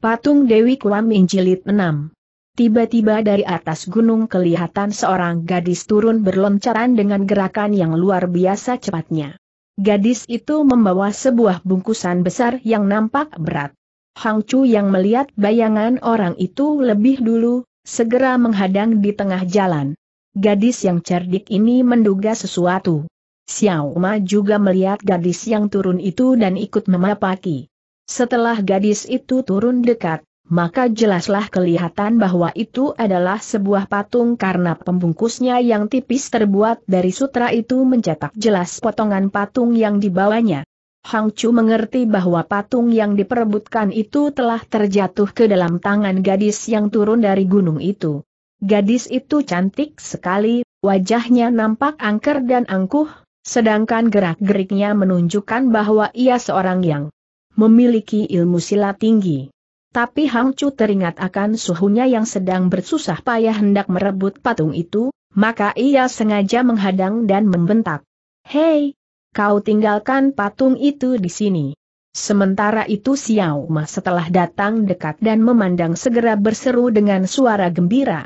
Patung Dewi Kuam Jilid 6 Tiba-tiba dari atas gunung kelihatan seorang gadis turun berloncaran dengan gerakan yang luar biasa cepatnya. Gadis itu membawa sebuah bungkusan besar yang nampak berat. Hang Chu yang melihat bayangan orang itu lebih dulu, segera menghadang di tengah jalan. Gadis yang cerdik ini menduga sesuatu. Xiao Ma juga melihat gadis yang turun itu dan ikut memapaki. Setelah gadis itu turun dekat, maka jelaslah kelihatan bahwa itu adalah sebuah patung karena pembungkusnya yang tipis terbuat dari sutra itu mencetak jelas potongan patung yang dibawanya. Hang Chu mengerti bahwa patung yang diperebutkan itu telah terjatuh ke dalam tangan gadis yang turun dari gunung itu. Gadis itu cantik sekali, wajahnya nampak angker dan angkuh, sedangkan gerak-geriknya menunjukkan bahwa ia seorang yang memiliki ilmu silat tinggi. Tapi Hang Chu teringat akan suhunya yang sedang bersusah payah hendak merebut patung itu, maka ia sengaja menghadang dan membentak. Hei, kau tinggalkan patung itu di sini. Sementara itu Xiao Ma setelah datang dekat dan memandang segera berseru dengan suara gembira.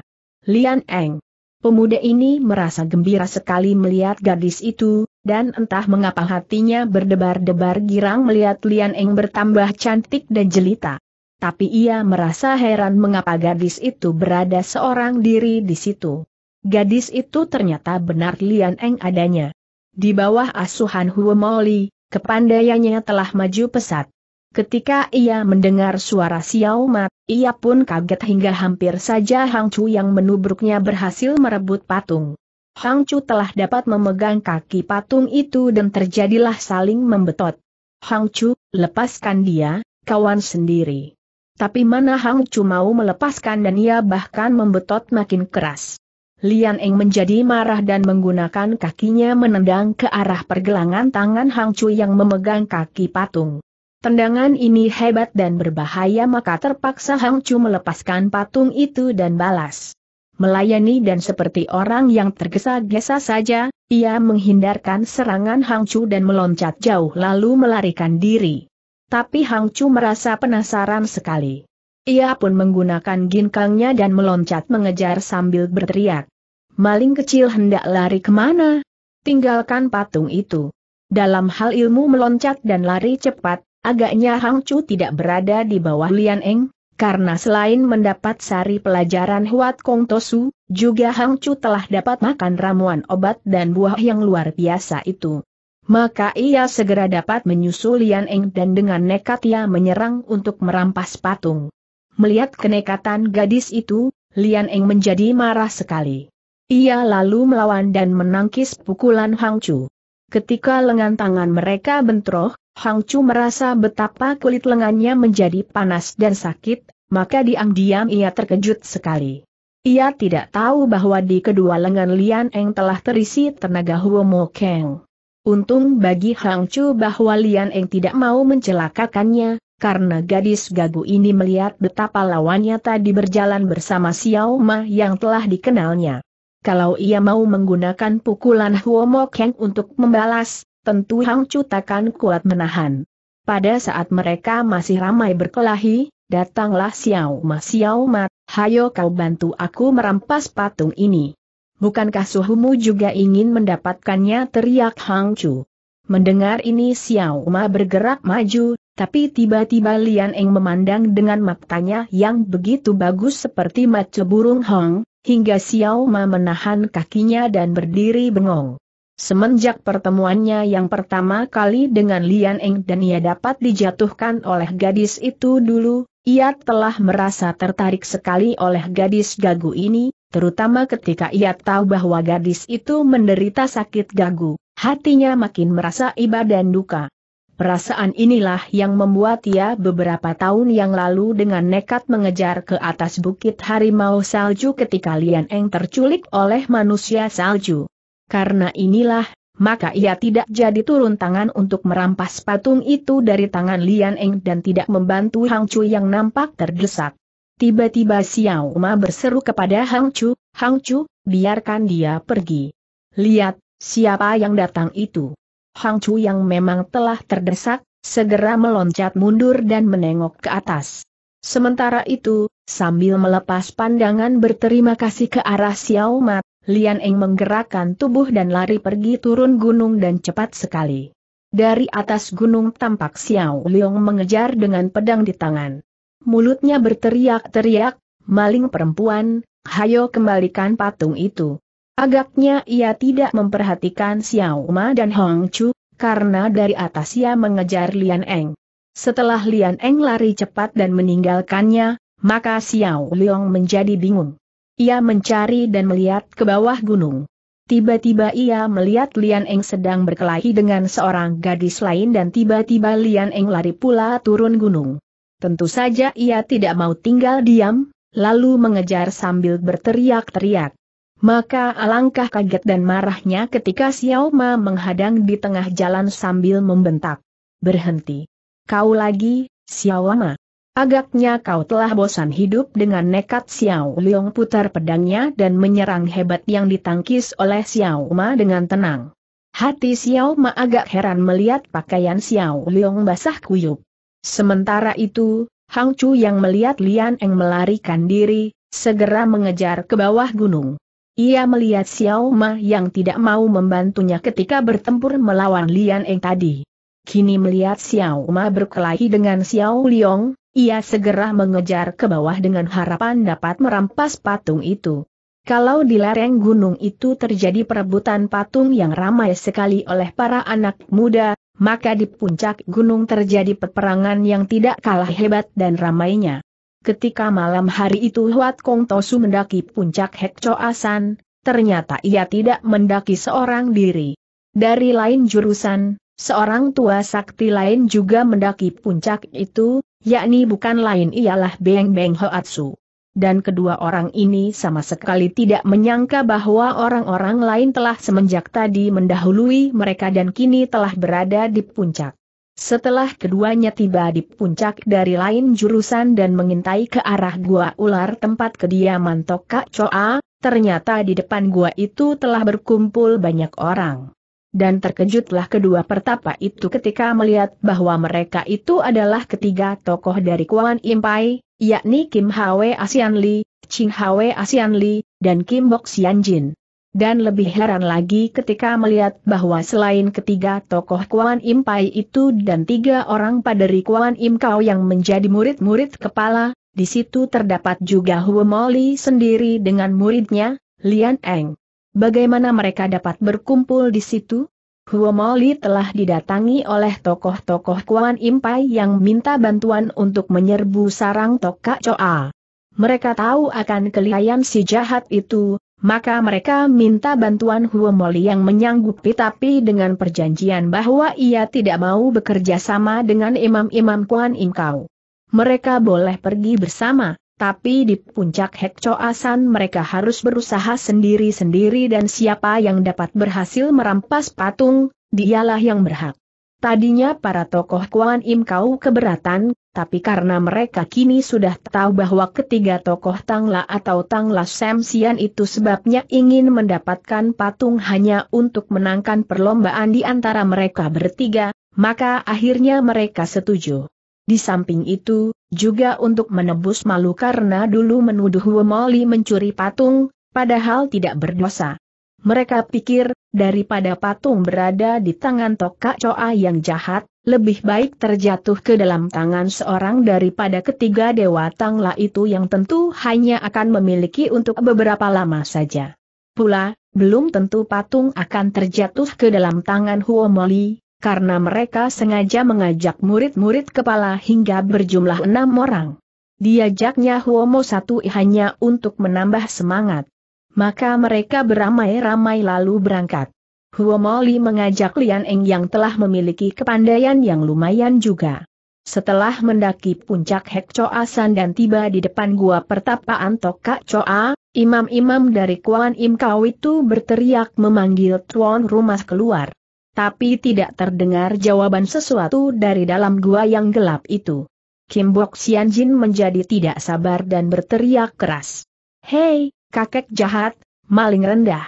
Lian Eng, Pemuda ini merasa gembira sekali melihat gadis itu, dan entah mengapa hatinya berdebar-debar girang melihat Lian Eng bertambah cantik dan jelita. Tapi ia merasa heran mengapa gadis itu berada seorang diri di situ. Gadis itu ternyata benar Lian Eng adanya. Di bawah asuhan Huo Maoli, kepandaiannya telah maju pesat. Ketika ia mendengar suara Xiao Mat, ia pun kaget hingga hampir saja Hang Chu yang menubruknya berhasil merebut patung. Hang Chu telah dapat memegang kaki patung itu dan terjadilah saling membetot. Hang Chu, lepaskan dia, kawan sendiri. Tapi mana Hang Chu mau melepaskan dan ia bahkan membetot makin keras. Lian Eng menjadi marah dan menggunakan kakinya menendang ke arah pergelangan tangan Hang Chu yang memegang kaki patung. Tendangan ini hebat dan berbahaya maka terpaksa Hang Chu melepaskan patung itu dan balas. Melayani dan seperti orang yang tergesa-gesa saja, ia menghindarkan serangan Hang Chu dan meloncat jauh lalu melarikan diri. Tapi Hang Chu merasa penasaran sekali. Ia pun menggunakan ginkangnya dan meloncat mengejar sambil berteriak. Maling kecil hendak lari kemana? Tinggalkan patung itu. Dalam hal ilmu meloncat dan lari cepat, Agaknya Hang Chu tidak berada di bawah Lian Eng, karena selain mendapat sari pelajaran Huat Kong Tosu, juga Hang Chu telah dapat makan ramuan obat dan buah yang luar biasa itu. Maka ia segera dapat menyusul Lian Eng dan dengan nekat ia menyerang untuk merampas patung. Melihat kenekatan gadis itu, Lian Eng menjadi marah sekali. Ia lalu melawan dan menangkis pukulan Hang Chu. Ketika lengan tangan mereka bentroh, Hang Chu merasa betapa kulit lengannya menjadi panas dan sakit, maka diam-diam ia terkejut sekali. Ia tidak tahu bahwa di kedua lengan Lian Eng telah terisi tenaga Huo Mo Keng. Untung bagi Hang Chu bahwa Lian Eng tidak mau mencelakakannya, karena gadis gagu ini melihat betapa lawannya tadi berjalan bersama Xiao Ma yang telah dikenalnya. Kalau ia mau menggunakan pukulan Huo Mo Keng untuk membalas, tentu Hang Chu takkan kuat menahan. Pada saat mereka masih ramai berkelahi, datanglah Xiao Ma Xiao Ma, hayo kau bantu aku merampas patung ini. Bukankah suhumu juga ingin mendapatkannya teriak Hang Chu. Mendengar ini Xiao Ma bergerak maju, tapi tiba-tiba Lian Eng memandang dengan matanya yang begitu bagus seperti mata burung Hong, hingga Xiao Ma menahan kakinya dan berdiri bengong. Semenjak pertemuannya yang pertama kali dengan Lian Eng dan ia dapat dijatuhkan oleh gadis itu dulu, ia telah merasa tertarik sekali oleh gadis gagu ini, terutama ketika ia tahu bahwa gadis itu menderita sakit gagu, hatinya makin merasa iba dan duka. Perasaan inilah yang membuat ia beberapa tahun yang lalu dengan nekat mengejar ke atas bukit harimau salju ketika Lian Eng terculik oleh manusia salju karena inilah, maka ia tidak jadi turun tangan untuk merampas patung itu dari tangan Lian Eng dan tidak membantu Hang Chu yang nampak terdesak. Tiba-tiba Xiao Ma berseru kepada Hang Chu, Hang Chu, biarkan dia pergi. Lihat, siapa yang datang itu. Hang Chu yang memang telah terdesak, segera meloncat mundur dan menengok ke atas. Sementara itu, sambil melepas pandangan berterima kasih ke arah Xiao Ma, Lian Eng menggerakkan tubuh dan lari pergi turun gunung dan cepat sekali. Dari atas gunung tampak Xiao Liong mengejar dengan pedang di tangan. Mulutnya berteriak-teriak, maling perempuan, hayo kembalikan patung itu. Agaknya ia tidak memperhatikan Xiao Ma dan Hong Chu, karena dari atas ia mengejar Lian Eng. Setelah Lian Eng lari cepat dan meninggalkannya, maka Xiao Liong menjadi bingung. Ia mencari dan melihat ke bawah gunung. Tiba-tiba ia melihat Lian Eng sedang berkelahi dengan seorang gadis lain dan tiba-tiba Lian Eng lari pula turun gunung. Tentu saja ia tidak mau tinggal diam, lalu mengejar sambil berteriak-teriak. Maka alangkah kaget dan marahnya ketika Xiao Ma menghadang di tengah jalan sambil membentak. Berhenti. Kau lagi, Xiao Ma. Agaknya kau telah bosan hidup dengan nekat Xiao Liong putar pedangnya dan menyerang hebat yang ditangkis oleh Xiao Ma dengan tenang. Hati Xiao Ma agak heran melihat pakaian Xiao Liong basah kuyup. Sementara itu, Hang Chu yang melihat Lian Eng melarikan diri, segera mengejar ke bawah gunung. Ia melihat Xiao Ma yang tidak mau membantunya ketika bertempur melawan Lian Eng tadi. Kini melihat Xiao Ma berkelahi dengan Xiao Liong, ia segera mengejar ke bawah dengan harapan dapat merampas patung itu. Kalau di lereng gunung itu terjadi perebutan patung yang ramai sekali oleh para anak muda, maka di puncak gunung terjadi peperangan yang tidak kalah hebat dan ramainya. Ketika malam hari itu Huat Kong Tosu mendaki puncak Hek Asan, ternyata ia tidak mendaki seorang diri. Dari lain jurusan, seorang tua sakti lain juga mendaki puncak itu, yakni bukan lain ialah Beng Beng Hoatsu. Dan kedua orang ini sama sekali tidak menyangka bahwa orang-orang lain telah semenjak tadi mendahului mereka dan kini telah berada di puncak. Setelah keduanya tiba di puncak dari lain jurusan dan mengintai ke arah gua ular tempat kediaman Tokak Choa, ternyata di depan gua itu telah berkumpul banyak orang dan terkejutlah kedua pertapa itu ketika melihat bahwa mereka itu adalah ketiga tokoh dari Kuan Impai, yakni Kim Hwe Asian Li, Ching Hwe Asian Li, dan Kim Bok Sian Jin. Dan lebih heran lagi ketika melihat bahwa selain ketiga tokoh Kuan Impai itu dan tiga orang paderi Kuan Im Kau yang menjadi murid-murid kepala, di situ terdapat juga Huo Moli sendiri dengan muridnya, Lian Eng. Bagaimana mereka dapat berkumpul di situ? Huomoli telah didatangi oleh tokoh-tokoh Kuan Impai yang minta bantuan untuk menyerbu sarang Toka Coa. Mereka tahu akan kelihayan si jahat itu, maka mereka minta bantuan Huomoli yang menyanggupi tapi dengan perjanjian bahwa ia tidak mau bekerja sama dengan imam-imam Kuan Imkau. Mereka boleh pergi bersama, tapi di puncak hekcoasan mereka harus berusaha sendiri-sendiri dan siapa yang dapat berhasil merampas patung, dialah yang berhak. Tadinya para tokoh Kuan Im Kau keberatan, tapi karena mereka kini sudah tahu bahwa ketiga tokoh Tangla atau Tangla Sam Sian itu sebabnya ingin mendapatkan patung hanya untuk menangkan perlombaan di antara mereka bertiga, maka akhirnya mereka setuju. Di samping itu, juga untuk menebus malu karena dulu menuduh Wemoli mencuri patung, padahal tidak berdosa. Mereka pikir, daripada patung berada di tangan Toka Coa yang jahat, lebih baik terjatuh ke dalam tangan seorang daripada ketiga Dewa Tangla itu yang tentu hanya akan memiliki untuk beberapa lama saja. Pula, belum tentu patung akan terjatuh ke dalam tangan Huomoli, karena mereka sengaja mengajak murid-murid kepala hingga berjumlah enam orang. Diajaknya Huomo satu hanya untuk menambah semangat. Maka mereka beramai-ramai lalu berangkat. Huomo Li mengajak Lian Eng yang telah memiliki kepandaian yang lumayan juga. Setelah mendaki puncak Hek Choa San dan tiba di depan gua pertapaan Toka Choa, imam-imam dari Kuan Im Kau itu berteriak memanggil tuan rumah keluar tapi tidak terdengar jawaban sesuatu dari dalam gua yang gelap itu. Kim Bok Sian Jin menjadi tidak sabar dan berteriak keras. Hei, kakek jahat, maling rendah.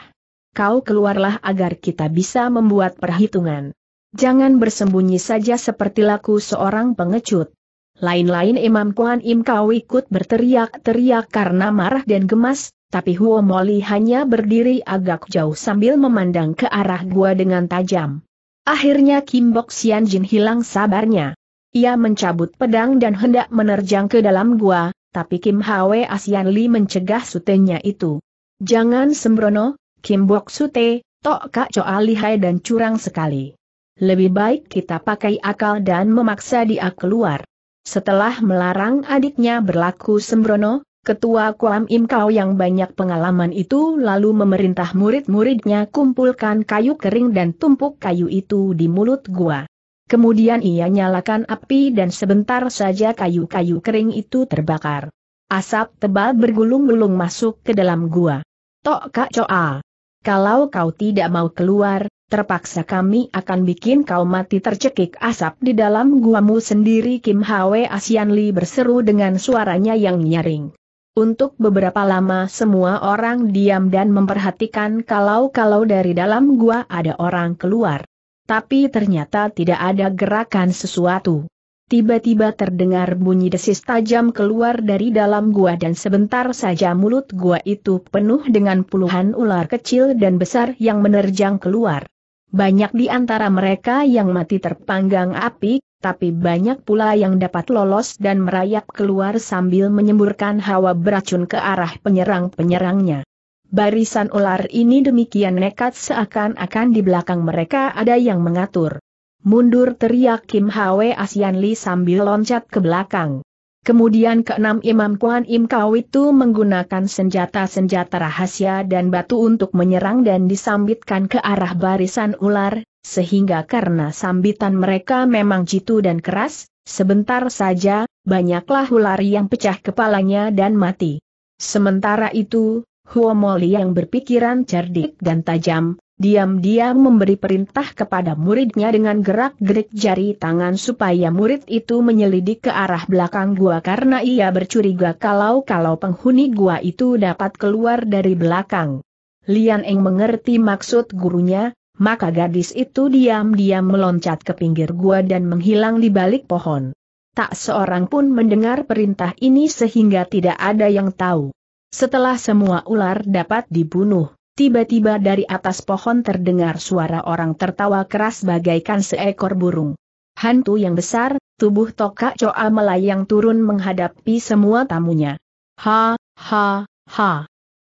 Kau keluarlah agar kita bisa membuat perhitungan. Jangan bersembunyi saja seperti laku seorang pengecut. Lain-lain Imam Kuan Im kau ikut berteriak-teriak karena marah dan gemas, tapi Huo Moli hanya berdiri agak jauh sambil memandang ke arah gua dengan tajam. Akhirnya Kim Bok Sian Jin hilang sabarnya. Ia mencabut pedang dan hendak menerjang ke dalam gua, tapi Kim Hwe Asian Li mencegah sutenya itu. Jangan sembrono, Kim Bok Sute, Tok Kak Choa lihai dan curang sekali. Lebih baik kita pakai akal dan memaksa dia keluar. Setelah melarang adiknya berlaku sembrono, Ketua Kuam Im Kau yang banyak pengalaman itu lalu memerintah murid-muridnya kumpulkan kayu kering dan tumpuk kayu itu di mulut gua. Kemudian ia nyalakan api dan sebentar saja kayu-kayu kering itu terbakar. Asap tebal bergulung-gulung masuk ke dalam gua. Tok Kak Coa, kalau kau tidak mau keluar, terpaksa kami akan bikin kau mati tercekik asap di dalam guamu sendiri Kim Hwe Asian Li berseru dengan suaranya yang nyaring. Untuk beberapa lama semua orang diam dan memperhatikan kalau-kalau dari dalam gua ada orang keluar. Tapi ternyata tidak ada gerakan sesuatu. Tiba-tiba terdengar bunyi desis tajam keluar dari dalam gua dan sebentar saja mulut gua itu penuh dengan puluhan ular kecil dan besar yang menerjang keluar. Banyak di antara mereka yang mati terpanggang api, tapi banyak pula yang dapat lolos dan merayap keluar sambil menyemburkan hawa beracun ke arah penyerang-penyerangnya. Barisan ular ini demikian nekat seakan-akan di belakang mereka ada yang mengatur. Mundur teriak Kim Hwe Asian Li sambil loncat ke belakang. Kemudian keenam Imam Kuan Im Kau itu menggunakan senjata-senjata rahasia dan batu untuk menyerang dan disambitkan ke arah barisan ular, sehingga karena sambitan mereka memang jitu dan keras, sebentar saja, banyaklah ular yang pecah kepalanya dan mati. Sementara itu, Huomoli yang berpikiran cerdik dan tajam, diam-diam memberi perintah kepada muridnya dengan gerak-gerik jari tangan supaya murid itu menyelidik ke arah belakang gua karena ia bercuriga kalau-kalau penghuni gua itu dapat keluar dari belakang. Lian Eng mengerti maksud gurunya, maka gadis itu diam-diam meloncat ke pinggir gua dan menghilang di balik pohon. Tak seorang pun mendengar perintah ini sehingga tidak ada yang tahu. Setelah semua ular dapat dibunuh, Tiba-tiba dari atas pohon terdengar suara orang tertawa keras bagaikan seekor burung. Hantu yang besar, tubuh Toka Coa melayang turun menghadapi semua tamunya. Ha, ha, ha.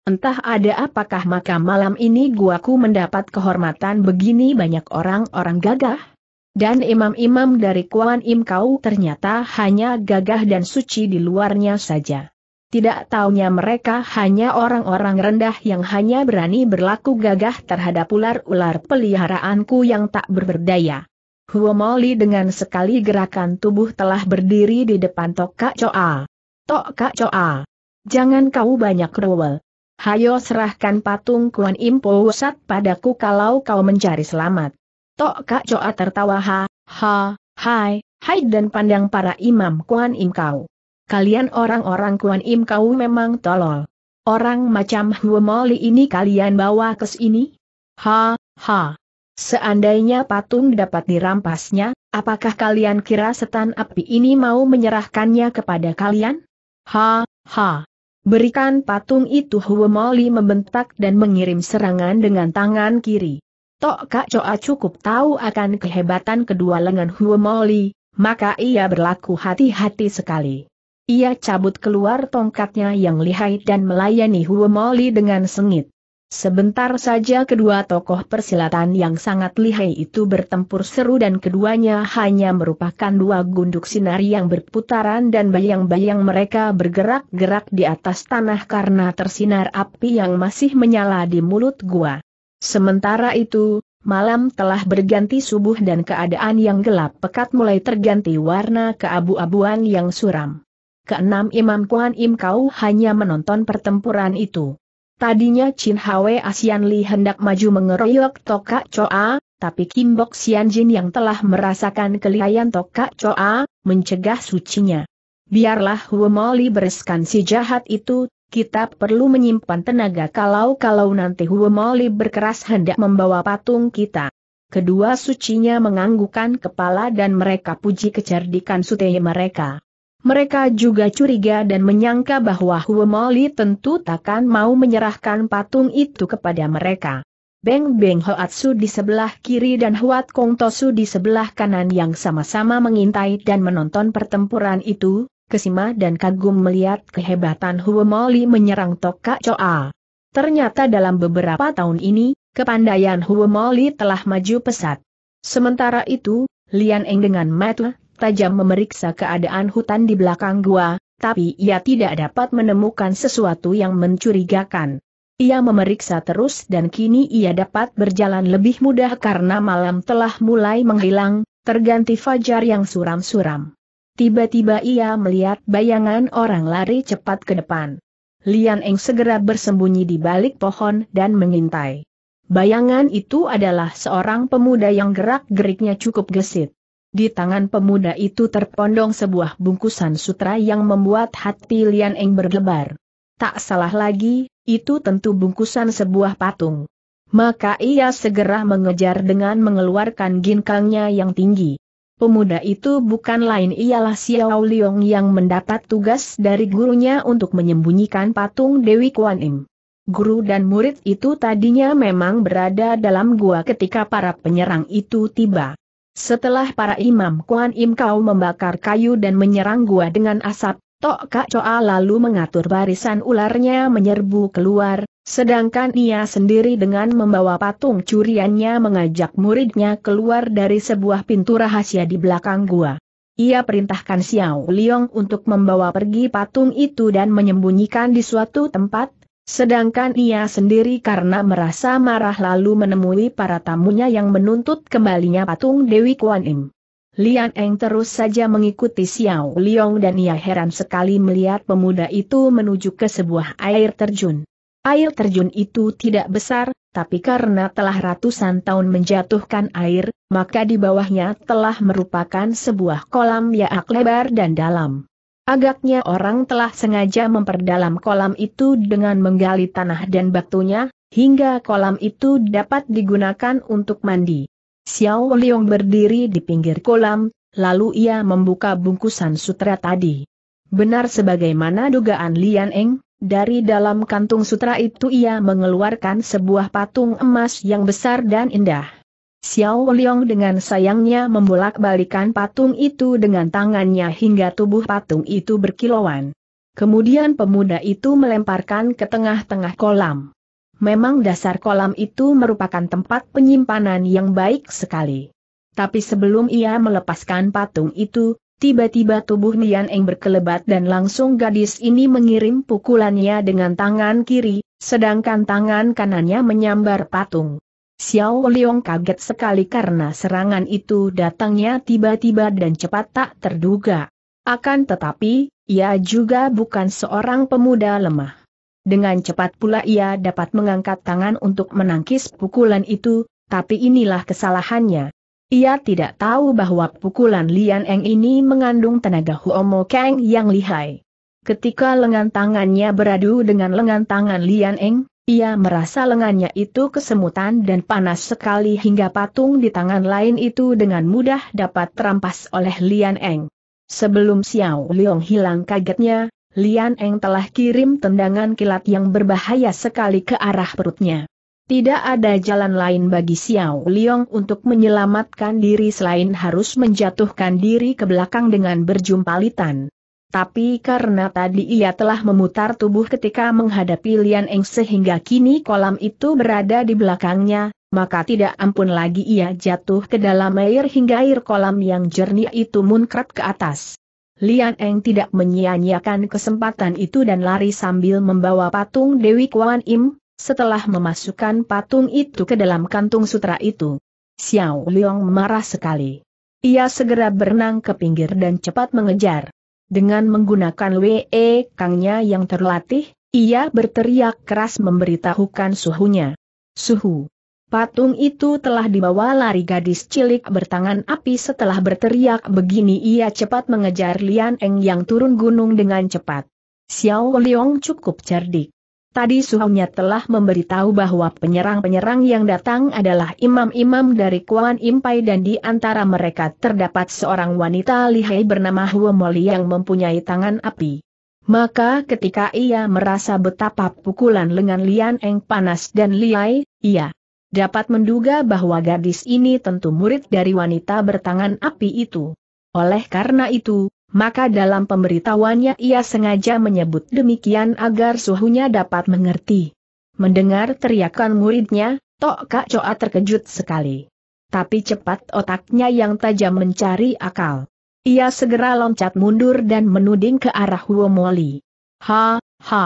Entah ada apakah maka malam ini guaku mendapat kehormatan begini banyak orang-orang gagah? Dan imam-imam dari Kuan Im Kau ternyata hanya gagah dan suci di luarnya saja. Tidak taunya mereka hanya orang-orang rendah yang hanya berani berlaku gagah terhadap ular-ular peliharaanku yang tak berberdaya. Huomoli dengan sekali gerakan tubuh telah berdiri di depan Tok Kak Choa. Tok Kak Choa, Jangan kau banyak rowel. Hayo serahkan patung Kuan Impo Wusat padaku kalau kau mencari selamat. Tok Kak Choa tertawa ha, ha, hai, hai dan pandang para imam Kuan Im kau kalian orang-orang Kuan Im kau memang tolol. Orang macam Huomoli ini kalian bawa ke sini? Ha, ha. Seandainya patung dapat dirampasnya, apakah kalian kira setan api ini mau menyerahkannya kepada kalian? Ha, ha. Berikan patung itu Huomoli membentak dan mengirim serangan dengan tangan kiri. Tok Kak Coa cukup tahu akan kehebatan kedua lengan Huomoli, maka ia berlaku hati-hati sekali. Ia cabut keluar tongkatnya yang lihai dan melayani Moli dengan sengit. Sebentar saja kedua tokoh persilatan yang sangat lihai itu bertempur seru dan keduanya hanya merupakan dua gunduk sinar yang berputaran dan bayang-bayang mereka bergerak-gerak di atas tanah karena tersinar api yang masih menyala di mulut gua. Sementara itu, malam telah berganti subuh dan keadaan yang gelap pekat mulai terganti warna keabu-abuan yang suram keenam Imam Kuan Im Kau hanya menonton pertempuran itu. Tadinya Chin Hwe Asian Li hendak maju mengeroyok Toka Choa, tapi Kim Bok Sian Jin yang telah merasakan kelihayan Toka Choa, mencegah sucinya. Biarlah Huomoli bereskan si jahat itu, kita perlu menyimpan tenaga kalau-kalau nanti Huomoli berkeras hendak membawa patung kita. Kedua sucinya menganggukkan kepala dan mereka puji kecerdikan sutehi mereka. Mereka juga curiga dan menyangka bahwa Huomoli tentu takkan mau menyerahkan patung itu kepada mereka. Beng Beng Hoatsu di sebelah kiri dan Huat Kong Tosu di sebelah kanan yang sama-sama mengintai dan menonton pertempuran itu, kesima dan kagum melihat kehebatan Huomoli menyerang Toka Choa. Ternyata dalam beberapa tahun ini, kepandaian Huomoli telah maju pesat. Sementara itu, Lian Eng dengan Matu tajam memeriksa keadaan hutan di belakang gua, tapi ia tidak dapat menemukan sesuatu yang mencurigakan. Ia memeriksa terus dan kini ia dapat berjalan lebih mudah karena malam telah mulai menghilang, terganti fajar yang suram-suram. Tiba-tiba ia melihat bayangan orang lari cepat ke depan. Lian Eng segera bersembunyi di balik pohon dan mengintai. Bayangan itu adalah seorang pemuda yang gerak-geriknya cukup gesit. Di tangan pemuda itu terpondong sebuah bungkusan sutra yang membuat hati Lian Eng berdebar. Tak salah lagi, itu tentu bungkusan sebuah patung. Maka ia segera mengejar dengan mengeluarkan ginkangnya yang tinggi. Pemuda itu bukan lain ialah Xiao Liong yang mendapat tugas dari gurunya untuk menyembunyikan patung Dewi Kuan Im. Guru dan murid itu tadinya memang berada dalam gua ketika para penyerang itu tiba. Setelah para imam Kuan Im kau membakar kayu dan menyerang gua dengan asap, Tok Kak Choa lalu mengatur barisan ularnya menyerbu keluar, sedangkan ia sendiri dengan membawa patung curiannya mengajak muridnya keluar dari sebuah pintu rahasia di belakang gua. Ia perintahkan Xiao Liong untuk membawa pergi patung itu dan menyembunyikan di suatu tempat, Sedangkan ia sendiri karena merasa marah lalu menemui para tamunya yang menuntut kembalinya patung Dewi Kuan Im. Lian Eng terus saja mengikuti Xiao Liong dan ia heran sekali melihat pemuda itu menuju ke sebuah air terjun. Air terjun itu tidak besar, tapi karena telah ratusan tahun menjatuhkan air, maka di bawahnya telah merupakan sebuah kolam yaak lebar dan dalam. Agaknya orang telah sengaja memperdalam kolam itu dengan menggali tanah dan batunya, hingga kolam itu dapat digunakan untuk mandi. Xiao Liong berdiri di pinggir kolam, lalu ia membuka bungkusan sutra tadi. Benar sebagaimana dugaan Lian Eng, dari dalam kantung sutra itu ia mengeluarkan sebuah patung emas yang besar dan indah. Xiao Liang dengan sayangnya membolak-balikan patung itu dengan tangannya hingga tubuh patung itu berkilauan. Kemudian pemuda itu melemparkan ke tengah-tengah kolam. Memang dasar kolam itu merupakan tempat penyimpanan yang baik sekali. Tapi sebelum ia melepaskan patung itu, tiba-tiba tubuh Nian Eng berkelebat dan langsung gadis ini mengirim pukulannya dengan tangan kiri, sedangkan tangan kanannya menyambar patung. Xiao Liong kaget sekali karena serangan itu datangnya tiba-tiba dan cepat tak terduga. Akan tetapi, ia juga bukan seorang pemuda lemah. Dengan cepat pula ia dapat mengangkat tangan untuk menangkis pukulan itu, tapi inilah kesalahannya. Ia tidak tahu bahwa pukulan Lian Eng ini mengandung tenaga Huomo Kang yang lihai. Ketika lengan tangannya beradu dengan lengan tangan Lian Eng, ia merasa lengannya itu kesemutan dan panas sekali hingga patung di tangan lain itu dengan mudah dapat terampas oleh Lian Eng. Sebelum Xiao Liang hilang kagetnya, Lian Eng telah kirim tendangan kilat yang berbahaya sekali ke arah perutnya. Tidak ada jalan lain bagi Xiao Liang untuk menyelamatkan diri selain harus menjatuhkan diri ke belakang dengan berjumpalitan tapi karena tadi ia telah memutar tubuh ketika menghadapi Lian Eng sehingga kini kolam itu berada di belakangnya, maka tidak ampun lagi ia jatuh ke dalam air hingga air kolam yang jernih itu munkrat ke atas. Lian Eng tidak menyia-nyiakan kesempatan itu dan lari sambil membawa patung Dewi Kuan Im, setelah memasukkan patung itu ke dalam kantung sutra itu. Xiao Liang marah sekali. Ia segera berenang ke pinggir dan cepat mengejar. Dengan menggunakan WE Kangnya yang terlatih, ia berteriak keras memberitahukan suhunya. Suhu. Patung itu telah dibawa lari gadis cilik bertangan api setelah berteriak begini ia cepat mengejar Lian Eng yang turun gunung dengan cepat. Xiao Liong cukup cerdik. Tadi suhunya telah memberitahu bahwa penyerang-penyerang yang datang adalah imam-imam dari Kuan Impai dan di antara mereka terdapat seorang wanita lihai bernama Huomoli yang mempunyai tangan api. Maka ketika ia merasa betapa pukulan lengan Lian Eng panas dan liai, ia dapat menduga bahwa gadis ini tentu murid dari wanita bertangan api itu. Oleh karena itu, maka dalam pemberitahuannya ia sengaja menyebut demikian agar suhunya dapat mengerti. Mendengar teriakan muridnya, Tok Kak Coa terkejut sekali. Tapi cepat otaknya yang tajam mencari akal. Ia segera loncat mundur dan menuding ke arah Huomoli. Ha, ha.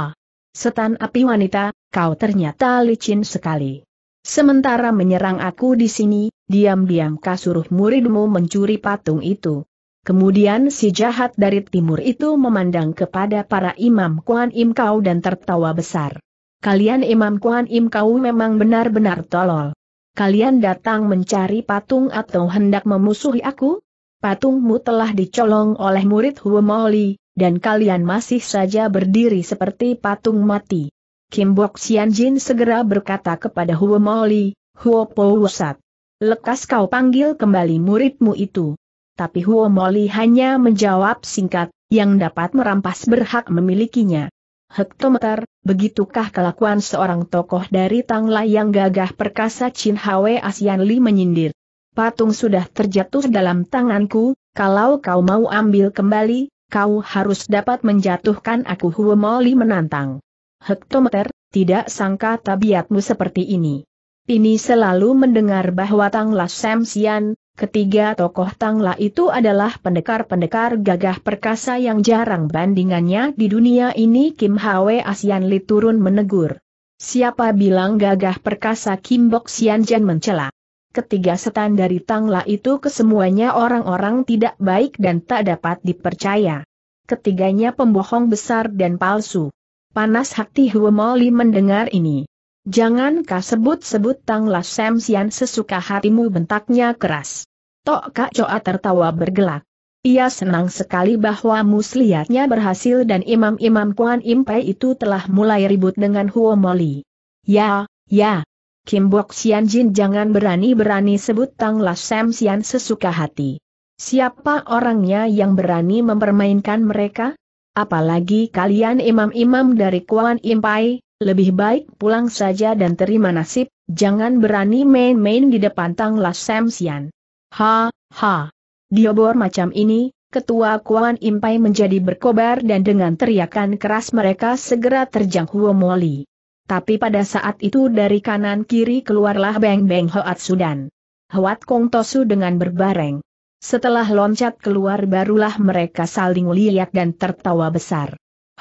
Setan api wanita, kau ternyata licin sekali. Sementara menyerang aku di sini, diam-diam kau muridmu mencuri patung itu. Kemudian si jahat dari timur itu memandang kepada para imam Kuan Im Kau dan tertawa besar. Kalian imam Kuan Im Kau memang benar-benar tolol. Kalian datang mencari patung atau hendak memusuhi aku? Patungmu telah dicolong oleh murid Huomoli, dan kalian masih saja berdiri seperti patung mati. Kim Bok Sian Jin segera berkata kepada Huomoli, Huo Po Wusat. Lekas kau panggil kembali muridmu itu tapi Huo Moli hanya menjawab singkat, yang dapat merampas berhak memilikinya. Hektometer, begitukah kelakuan seorang tokoh dari Tangla yang gagah perkasa Chin Hwe Asian Li menyindir. Patung sudah terjatuh dalam tanganku, kalau kau mau ambil kembali, kau harus dapat menjatuhkan aku Huo Moli menantang. Hektometer, tidak sangka tabiatmu seperti ini. Ini selalu mendengar bahwa Sam Sian Ketiga tokoh Tangla itu adalah pendekar-pendekar gagah perkasa yang jarang bandingannya di dunia ini Kim Hwe Asian Li turun menegur. Siapa bilang gagah perkasa Kim Bok Sian Jan mencela. Ketiga setan dari Tangla itu kesemuanya orang-orang tidak baik dan tak dapat dipercaya. Ketiganya pembohong besar dan palsu. Panas hati Huo Moli mendengar ini. Jangan kau sebut-sebut Tanglah Samsian Sian sesuka hatimu bentaknya keras. Tok Kak Coa tertawa bergelak. Ia senang sekali bahwa muslihatnya berhasil dan imam-imam Kuan Impai itu telah mulai ribut dengan Huo Moli. Ya, ya. Kim Bok Sian Jin jangan berani-berani sebut Tanglah Sam Sian sesuka hati. Siapa orangnya yang berani mempermainkan mereka? Apalagi kalian imam-imam dari Kuan Impai, lebih baik pulang saja dan terima nasib, jangan berani main-main di depan Tanglas Samsian. Ha, ha. Diobor macam ini, ketua Kuan Impai menjadi berkobar dan dengan teriakan keras mereka segera terjang Huo Moli. Tapi pada saat itu dari kanan kiri keluarlah Beng Beng Hoat Sudan. Hoat Kong Tosu dengan berbareng. Setelah loncat keluar barulah mereka saling lihat dan tertawa besar.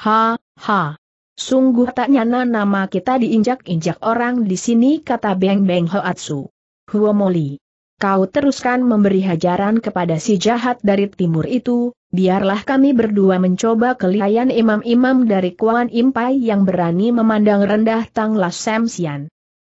Ha, ha. Sungguh tak nyana nama kita diinjak-injak orang di sini kata Beng Beng Hoatsu. Huo Moli, Kau teruskan memberi hajaran kepada si jahat dari timur itu, biarlah kami berdua mencoba kelihayan imam-imam dari Kuan Impai yang berani memandang rendah Tang Sian. Samsian.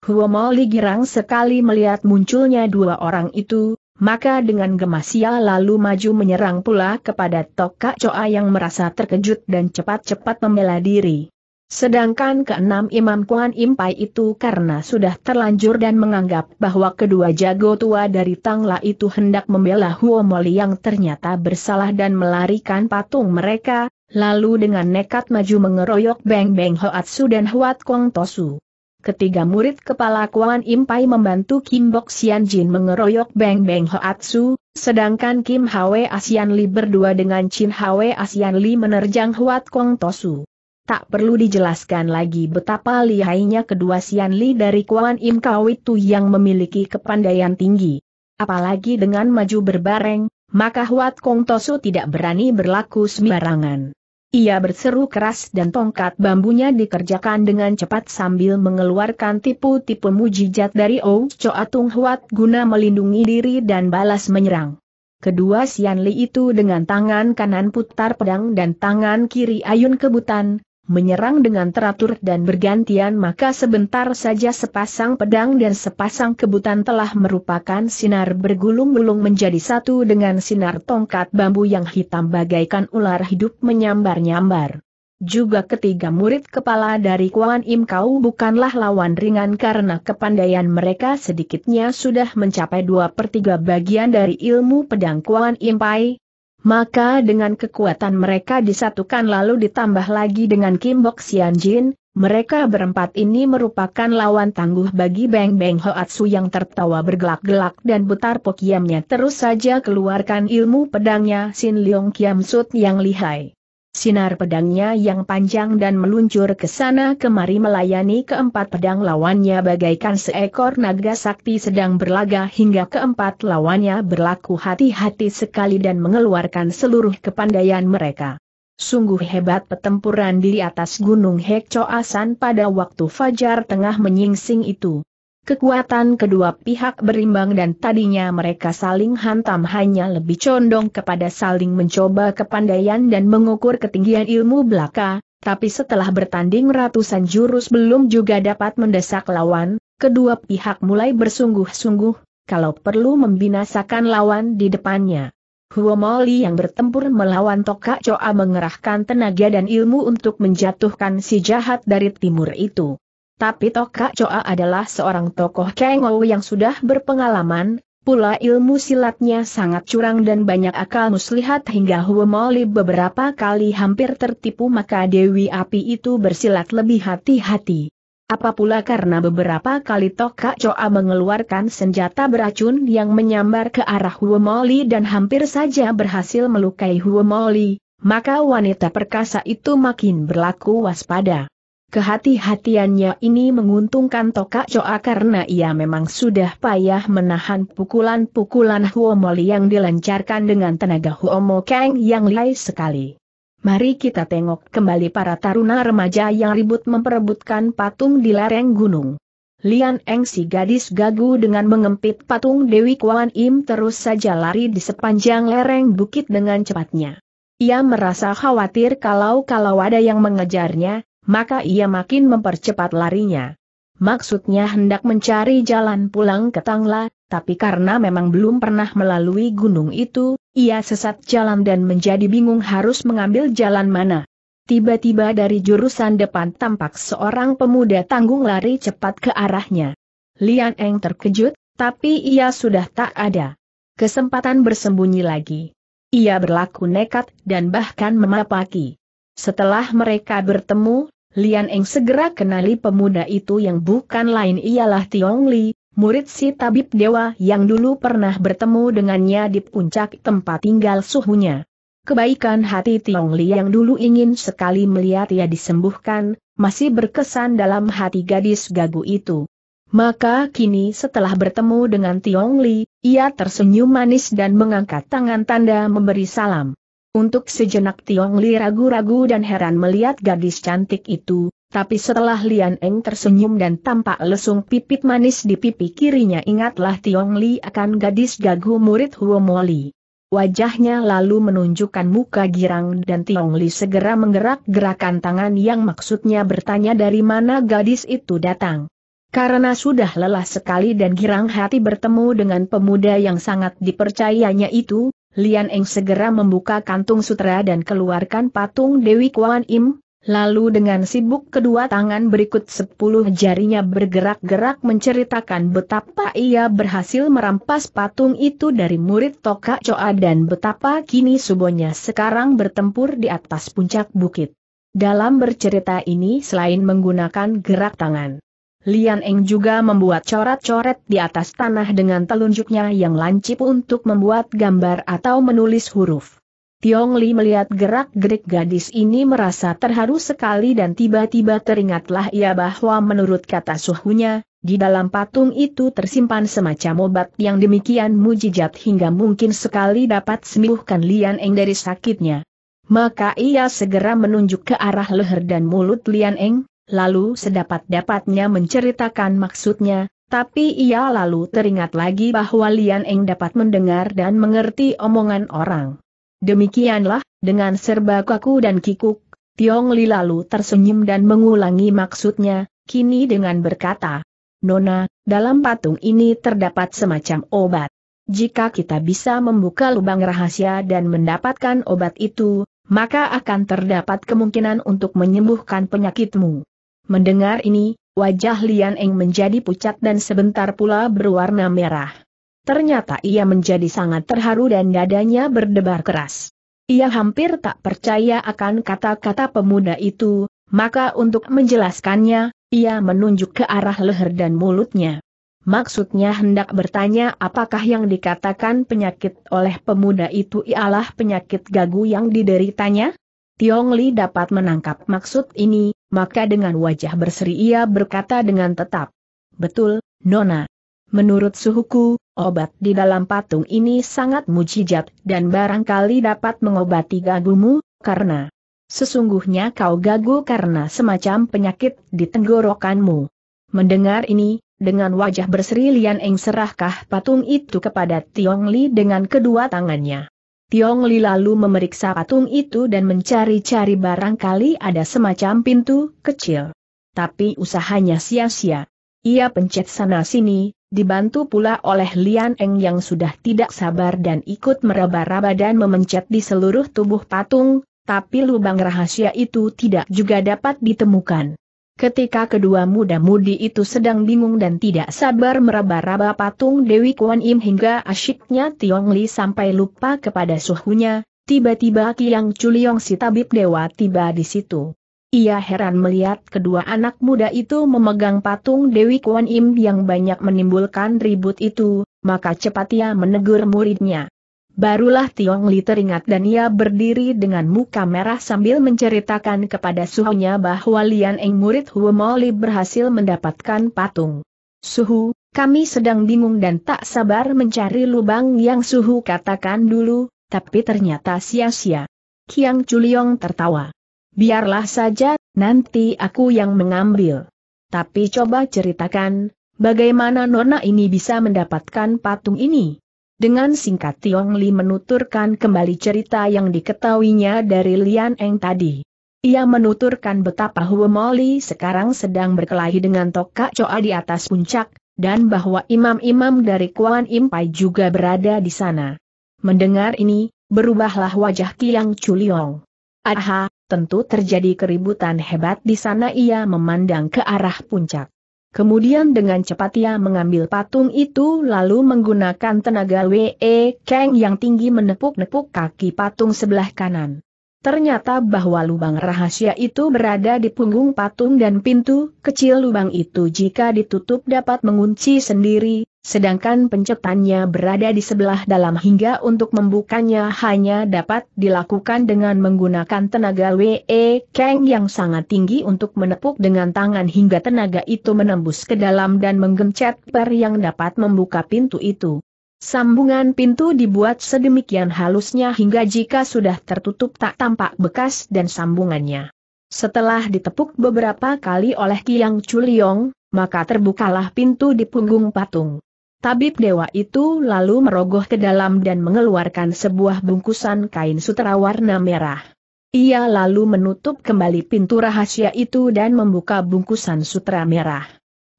Moli girang sekali melihat munculnya dua orang itu, maka dengan gemas ia lalu maju menyerang pula kepada Tok Kak Choa yang merasa terkejut dan cepat-cepat membela diri. Sedangkan keenam imam Kuan Impai itu karena sudah terlanjur dan menganggap bahwa kedua jago tua dari Tangla itu hendak membela Huo Moli yang ternyata bersalah dan melarikan patung mereka, lalu dengan nekat maju mengeroyok Beng Beng Hoatsu dan Huat Kong Tosu. Ketiga murid kepala Kuan Impai membantu Kim Bok Sian Jin mengeroyok Beng Beng Hoatsu, sedangkan Kim Hwe Asian Li berdua dengan Chin Hwe Asian Li menerjang Huat Kong Tosu. Tak perlu dijelaskan lagi betapa lihainya kedua Sian Li dari Kuan Im Kau itu yang memiliki kepandaian tinggi. Apalagi dengan maju berbareng, maka Huat Kong Tosu tidak berani berlaku sembarangan. Ia berseru keras dan tongkat bambunya dikerjakan dengan cepat sambil mengeluarkan tipu-tipu mujizat dari Ou Coa Tung Huat guna melindungi diri dan balas menyerang. Kedua Sian Li itu dengan tangan kanan putar pedang dan tangan kiri ayun kebutan, menyerang dengan teratur dan bergantian maka sebentar saja sepasang pedang dan sepasang kebutan telah merupakan sinar bergulung-gulung menjadi satu dengan sinar tongkat bambu yang hitam bagaikan ular hidup menyambar-nyambar. Juga ketiga murid kepala dari Kuan Im Kau bukanlah lawan ringan karena kepandaian mereka sedikitnya sudah mencapai dua per tiga bagian dari ilmu pedang Kuan Im Pai, maka dengan kekuatan mereka disatukan lalu ditambah lagi dengan Kim Bok Sian Jin, mereka berempat ini merupakan lawan tangguh bagi Beng Beng Hoatsu yang tertawa bergelak-gelak dan butar pokiamnya terus saja keluarkan ilmu pedangnya Sin Leong Kiam Sut yang lihai. Sinar pedangnya yang panjang dan meluncur ke sana kemari melayani keempat pedang lawannya bagaikan seekor naga sakti sedang berlaga hingga keempat lawannya berlaku hati-hati sekali dan mengeluarkan seluruh kepandaian mereka. Sungguh hebat pertempuran di atas gunung Hekcoasan pada waktu fajar tengah menyingsing itu. Kekuatan kedua pihak berimbang dan tadinya mereka saling hantam hanya lebih condong kepada saling mencoba kepandaian dan mengukur ketinggian ilmu belaka, tapi setelah bertanding ratusan jurus belum juga dapat mendesak lawan, kedua pihak mulai bersungguh-sungguh, kalau perlu membinasakan lawan di depannya. Huomoli yang bertempur melawan Toka Choa mengerahkan tenaga dan ilmu untuk menjatuhkan si jahat dari timur itu. Tapi Toka Coa adalah seorang tokoh Kengou yang sudah berpengalaman, pula ilmu silatnya sangat curang dan banyak akal muslihat hingga Huomoli beberapa kali hampir tertipu maka Dewi Api itu bersilat lebih hati-hati. Apa pula karena beberapa kali Toka Coa mengeluarkan senjata beracun yang menyambar ke arah Huomoli dan hampir saja berhasil melukai Huomoli, maka wanita perkasa itu makin berlaku waspada. Kehati-hatiannya ini menguntungkan Toka Choa karena ia memang sudah payah menahan pukulan-pukulan Huomoli yang dilancarkan dengan tenaga Huomo Kang yang lihai sekali. Mari kita tengok kembali para taruna remaja yang ribut memperebutkan patung di lereng gunung. Lian Eng si gadis gagu dengan mengempit patung Dewi Kuan Im terus saja lari di sepanjang lereng bukit dengan cepatnya. Ia merasa khawatir kalau-kalau ada yang mengejarnya, maka ia makin mempercepat larinya. Maksudnya hendak mencari jalan pulang ke Tangla, tapi karena memang belum pernah melalui gunung itu, ia sesat jalan dan menjadi bingung harus mengambil jalan mana. Tiba-tiba dari jurusan depan tampak seorang pemuda tanggung lari cepat ke arahnya. Lian Eng terkejut, tapi ia sudah tak ada kesempatan bersembunyi lagi. Ia berlaku nekat dan bahkan memapaki. Setelah mereka bertemu, Lian Eng segera kenali pemuda itu yang bukan lain ialah Tiong Li, murid si tabib dewa yang dulu pernah bertemu dengannya di puncak tempat tinggal suhunya. Kebaikan hati Tiong Li yang dulu ingin sekali melihat ia disembuhkan, masih berkesan dalam hati gadis gagu itu. Maka kini setelah bertemu dengan Tiong Li, ia tersenyum manis dan mengangkat tangan tanda memberi salam. Untuk sejenak Tiong Li ragu-ragu dan heran melihat gadis cantik itu, tapi setelah Lian Eng tersenyum dan tampak lesung pipit manis di pipi kirinya ingatlah Tiong Li akan gadis gagu murid Huo Moli. Wajahnya lalu menunjukkan muka girang dan Tiong Li segera menggerak-gerakan tangan yang maksudnya bertanya dari mana gadis itu datang. Karena sudah lelah sekali dan girang hati bertemu dengan pemuda yang sangat dipercayanya itu, Lian Eng segera membuka kantung sutra dan keluarkan patung Dewi Kuan Im, lalu dengan sibuk kedua tangan berikut sepuluh jarinya bergerak-gerak menceritakan betapa ia berhasil merampas patung itu dari murid Toka Choa dan betapa kini subonya sekarang bertempur di atas puncak bukit. Dalam bercerita ini selain menggunakan gerak tangan, Lian Eng juga membuat coret-coret di atas tanah dengan telunjuknya yang lancip untuk membuat gambar atau menulis huruf. Tiong Li melihat gerak-gerik gadis ini merasa terharu sekali dan tiba-tiba teringatlah ia bahwa menurut kata suhunya, di dalam patung itu tersimpan semacam obat yang demikian mujijat hingga mungkin sekali dapat sembuhkan Lian Eng dari sakitnya. Maka ia segera menunjuk ke arah leher dan mulut Lian Eng, lalu sedapat-dapatnya menceritakan maksudnya, tapi ia lalu teringat lagi bahwa Lian Eng dapat mendengar dan mengerti omongan orang. Demikianlah, dengan serba kaku dan kikuk, Tiong Li lalu tersenyum dan mengulangi maksudnya, kini dengan berkata, Nona, dalam patung ini terdapat semacam obat. Jika kita bisa membuka lubang rahasia dan mendapatkan obat itu, maka akan terdapat kemungkinan untuk menyembuhkan penyakitmu. Mendengar ini, wajah Lian Eng menjadi pucat dan sebentar pula berwarna merah. Ternyata ia menjadi sangat terharu dan dadanya berdebar keras. Ia hampir tak percaya akan kata-kata pemuda itu, maka untuk menjelaskannya, ia menunjuk ke arah leher dan mulutnya. Maksudnya hendak bertanya apakah yang dikatakan penyakit oleh pemuda itu ialah penyakit gagu yang dideritanya? Tiong Li dapat menangkap maksud ini, maka dengan wajah berseri ia berkata dengan tetap. Betul, Nona. Menurut suhuku, obat di dalam patung ini sangat mujijat dan barangkali dapat mengobati gagumu, karena sesungguhnya kau gagu karena semacam penyakit di tenggorokanmu. Mendengar ini, dengan wajah berseri Lian Eng serahkah patung itu kepada Tiong Li dengan kedua tangannya. Tiong Li lalu memeriksa patung itu dan mencari-cari barangkali ada semacam pintu kecil. Tapi usahanya sia-sia. Ia pencet sana-sini, dibantu pula oleh Lian Eng yang sudah tidak sabar dan ikut meraba-raba dan memencet di seluruh tubuh patung, tapi lubang rahasia itu tidak juga dapat ditemukan. Ketika kedua muda-mudi itu sedang bingung dan tidak sabar meraba-raba patung Dewi Kuan Im hingga asyiknya Tiong Li sampai lupa kepada suhunya, tiba-tiba Kiang Chuliong si tabib dewa tiba di situ. Ia heran melihat kedua anak muda itu memegang patung Dewi Kuan Im yang banyak menimbulkan ribut itu, maka cepat ia menegur muridnya. Barulah Tiong Li teringat dan ia berdiri dengan muka merah sambil menceritakan kepada suhunya bahwa Lian Eng murid Hua Moli berhasil mendapatkan patung. Suhu, kami sedang bingung dan tak sabar mencari lubang yang Suhu katakan dulu, tapi ternyata sia-sia. Kiang Chuliong tertawa. Biarlah saja, nanti aku yang mengambil. Tapi coba ceritakan, bagaimana Nona ini bisa mendapatkan patung ini? Dengan singkat Tiong Li menuturkan kembali cerita yang diketahuinya dari Lian Eng tadi. Ia menuturkan betapa Hua sekarang sedang berkelahi dengan Toka Choa di atas puncak, dan bahwa imam-imam dari Kuan Impai juga berada di sana. Mendengar ini, berubahlah wajah Tiang Chuliong. Aha, tentu terjadi keributan hebat di sana ia memandang ke arah puncak. Kemudian dengan cepat ia mengambil patung itu lalu menggunakan tenaga Wee Kang yang tinggi menepuk-nepuk kaki patung sebelah kanan. Ternyata bahwa lubang rahasia itu berada di punggung patung dan pintu kecil lubang itu jika ditutup dapat mengunci sendiri, sedangkan pencetannya berada di sebelah dalam hingga untuk membukanya hanya dapat dilakukan dengan menggunakan tenaga WE Kang yang sangat tinggi untuk menepuk dengan tangan hingga tenaga itu menembus ke dalam dan menggencet per yang dapat membuka pintu itu. Sambungan pintu dibuat sedemikian halusnya hingga jika sudah tertutup tak tampak bekas dan sambungannya. Setelah ditepuk beberapa kali oleh Kiang Chuliong, maka terbukalah pintu di punggung patung. Tabib dewa itu lalu merogoh ke dalam dan mengeluarkan sebuah bungkusan kain sutera warna merah. Ia lalu menutup kembali pintu rahasia itu dan membuka bungkusan sutera merah.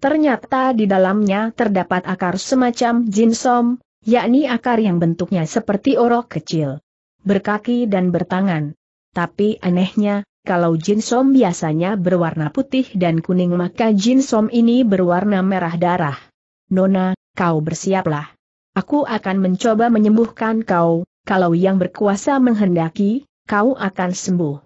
Ternyata di dalamnya terdapat akar semacam jinsom, yakni akar yang bentuknya seperti orok kecil, berkaki dan bertangan. Tapi anehnya, kalau jinsom biasanya berwarna putih dan kuning maka jinsom ini berwarna merah darah. Nona, kau bersiaplah. Aku akan mencoba menyembuhkan kau, kalau yang berkuasa menghendaki, kau akan sembuh.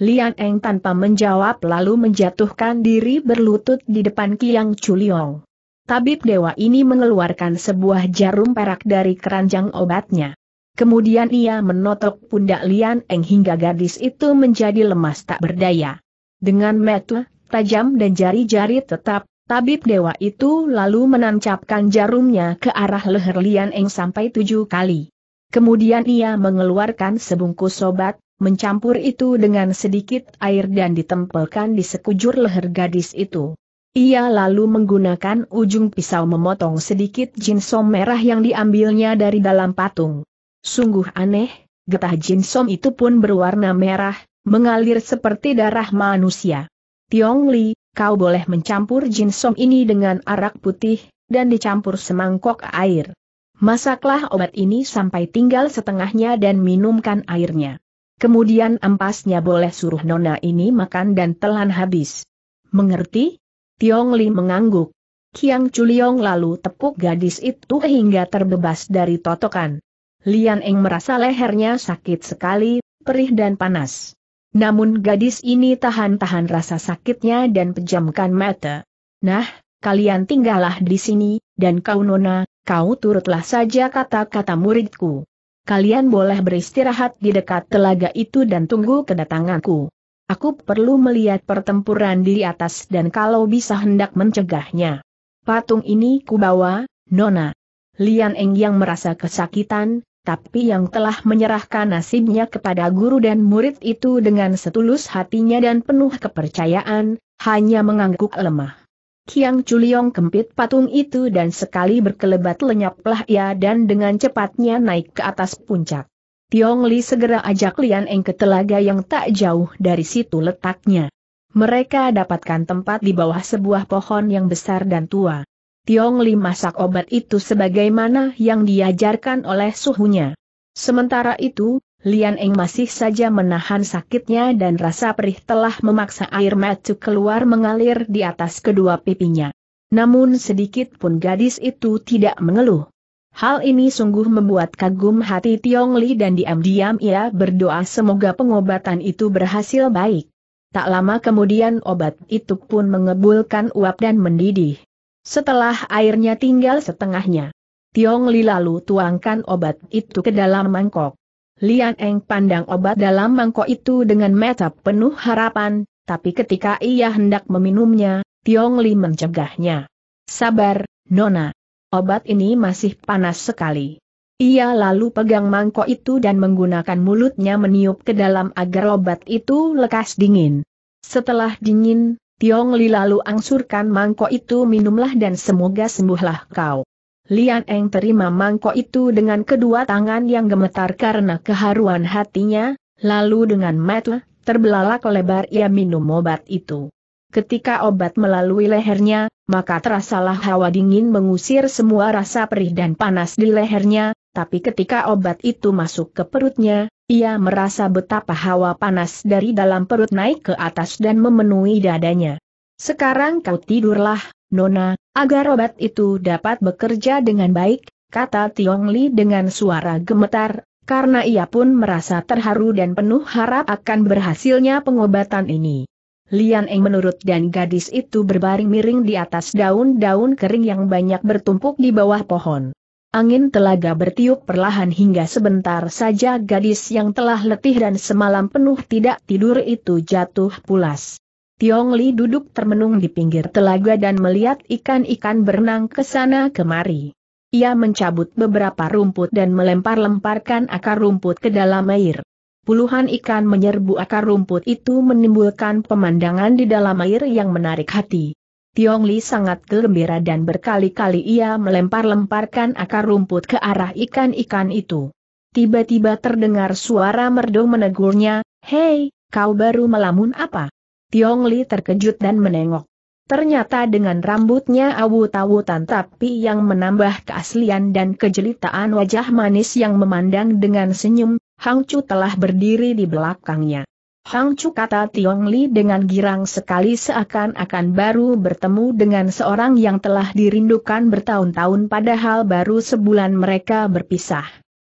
Lian Eng tanpa menjawab lalu menjatuhkan diri berlutut di depan Kiang Chuliong tabib dewa ini mengeluarkan sebuah jarum perak dari keranjang obatnya. Kemudian ia menotok pundak Lian Eng hingga gadis itu menjadi lemas tak berdaya. Dengan metu, tajam dan jari-jari tetap, tabib dewa itu lalu menancapkan jarumnya ke arah leher Lian Eng sampai tujuh kali. Kemudian ia mengeluarkan sebungkus obat, mencampur itu dengan sedikit air dan ditempelkan di sekujur leher gadis itu. Ia lalu menggunakan ujung pisau memotong sedikit jinsom merah yang diambilnya dari dalam patung. Sungguh aneh, getah jinsom itu pun berwarna merah, mengalir seperti darah manusia. Tiong Li, kau boleh mencampur jinsom ini dengan arak putih, dan dicampur semangkok air. Masaklah obat ini sampai tinggal setengahnya dan minumkan airnya. Kemudian ampasnya boleh suruh nona ini makan dan telan habis. Mengerti? Tiong Li mengangguk. Kiang Chuliong lalu tepuk gadis itu hingga terbebas dari totokan. Lian Eng merasa lehernya sakit sekali, perih dan panas. Namun gadis ini tahan-tahan rasa sakitnya dan pejamkan mata. Nah, kalian tinggallah di sini, dan kau nona, kau turutlah saja kata-kata muridku. Kalian boleh beristirahat di dekat telaga itu dan tunggu kedatanganku. Aku perlu melihat pertempuran di atas dan kalau bisa hendak mencegahnya. Patung ini kubawa, Nona. Lian Eng yang merasa kesakitan, tapi yang telah menyerahkan nasibnya kepada guru dan murid itu dengan setulus hatinya dan penuh kepercayaan, hanya mengangguk lemah. Kiang Chuliong kempit patung itu dan sekali berkelebat lenyaplah ia dan dengan cepatnya naik ke atas puncak. Tiong Li segera ajak Lian Eng ke telaga yang tak jauh dari situ letaknya. Mereka dapatkan tempat di bawah sebuah pohon yang besar dan tua. Tiong Li masak obat itu sebagaimana yang diajarkan oleh suhunya. Sementara itu, Lian Eng masih saja menahan sakitnya dan rasa perih telah memaksa air mata keluar mengalir di atas kedua pipinya. Namun sedikit pun gadis itu tidak mengeluh. Hal ini sungguh membuat kagum hati Tiong Li dan diam-diam ia berdoa semoga pengobatan itu berhasil baik. Tak lama kemudian obat itu pun mengebulkan uap dan mendidih. Setelah airnya tinggal setengahnya, Tiong Li lalu tuangkan obat itu ke dalam mangkok. Lian Eng pandang obat dalam mangkok itu dengan mata penuh harapan, tapi ketika ia hendak meminumnya, Tiong Li mencegahnya. Sabar, Nona. Obat ini masih panas sekali. Ia lalu pegang mangkok itu dan menggunakan mulutnya meniup ke dalam agar obat itu lekas dingin. Setelah dingin, Tiong Li lalu angsurkan mangkok itu minumlah dan semoga sembuhlah kau. Lian Eng terima mangkok itu dengan kedua tangan yang gemetar karena keharuan hatinya, lalu dengan mata terbelalak lebar ia minum obat itu. Ketika obat melalui lehernya, maka terasalah hawa dingin mengusir semua rasa perih dan panas di lehernya, tapi ketika obat itu masuk ke perutnya, ia merasa betapa hawa panas dari dalam perut naik ke atas dan memenuhi dadanya. Sekarang kau tidurlah, Nona, agar obat itu dapat bekerja dengan baik, kata Tiong Li dengan suara gemetar, karena ia pun merasa terharu dan penuh harap akan berhasilnya pengobatan ini. Lian Eng menurut dan gadis itu berbaring miring di atas daun-daun kering yang banyak bertumpuk di bawah pohon. Angin telaga bertiup perlahan hingga sebentar saja gadis yang telah letih dan semalam penuh tidak tidur itu jatuh pulas. Tiong Li duduk termenung di pinggir telaga dan melihat ikan-ikan berenang ke sana kemari. Ia mencabut beberapa rumput dan melempar-lemparkan akar rumput ke dalam air puluhan ikan menyerbu akar rumput itu menimbulkan pemandangan di dalam air yang menarik hati. Tiong Li sangat gembira dan berkali-kali ia melempar-lemparkan akar rumput ke arah ikan-ikan itu. Tiba-tiba terdengar suara merdu menegurnya, Hei, kau baru melamun apa? Tiong Li terkejut dan menengok. Ternyata dengan rambutnya awut-awutan tapi yang menambah keaslian dan kejelitaan wajah manis yang memandang dengan senyum, Hang Chu telah berdiri di belakangnya. Hang Chu kata Tiong Li dengan girang sekali seakan-akan baru bertemu dengan seorang yang telah dirindukan bertahun-tahun padahal baru sebulan mereka berpisah.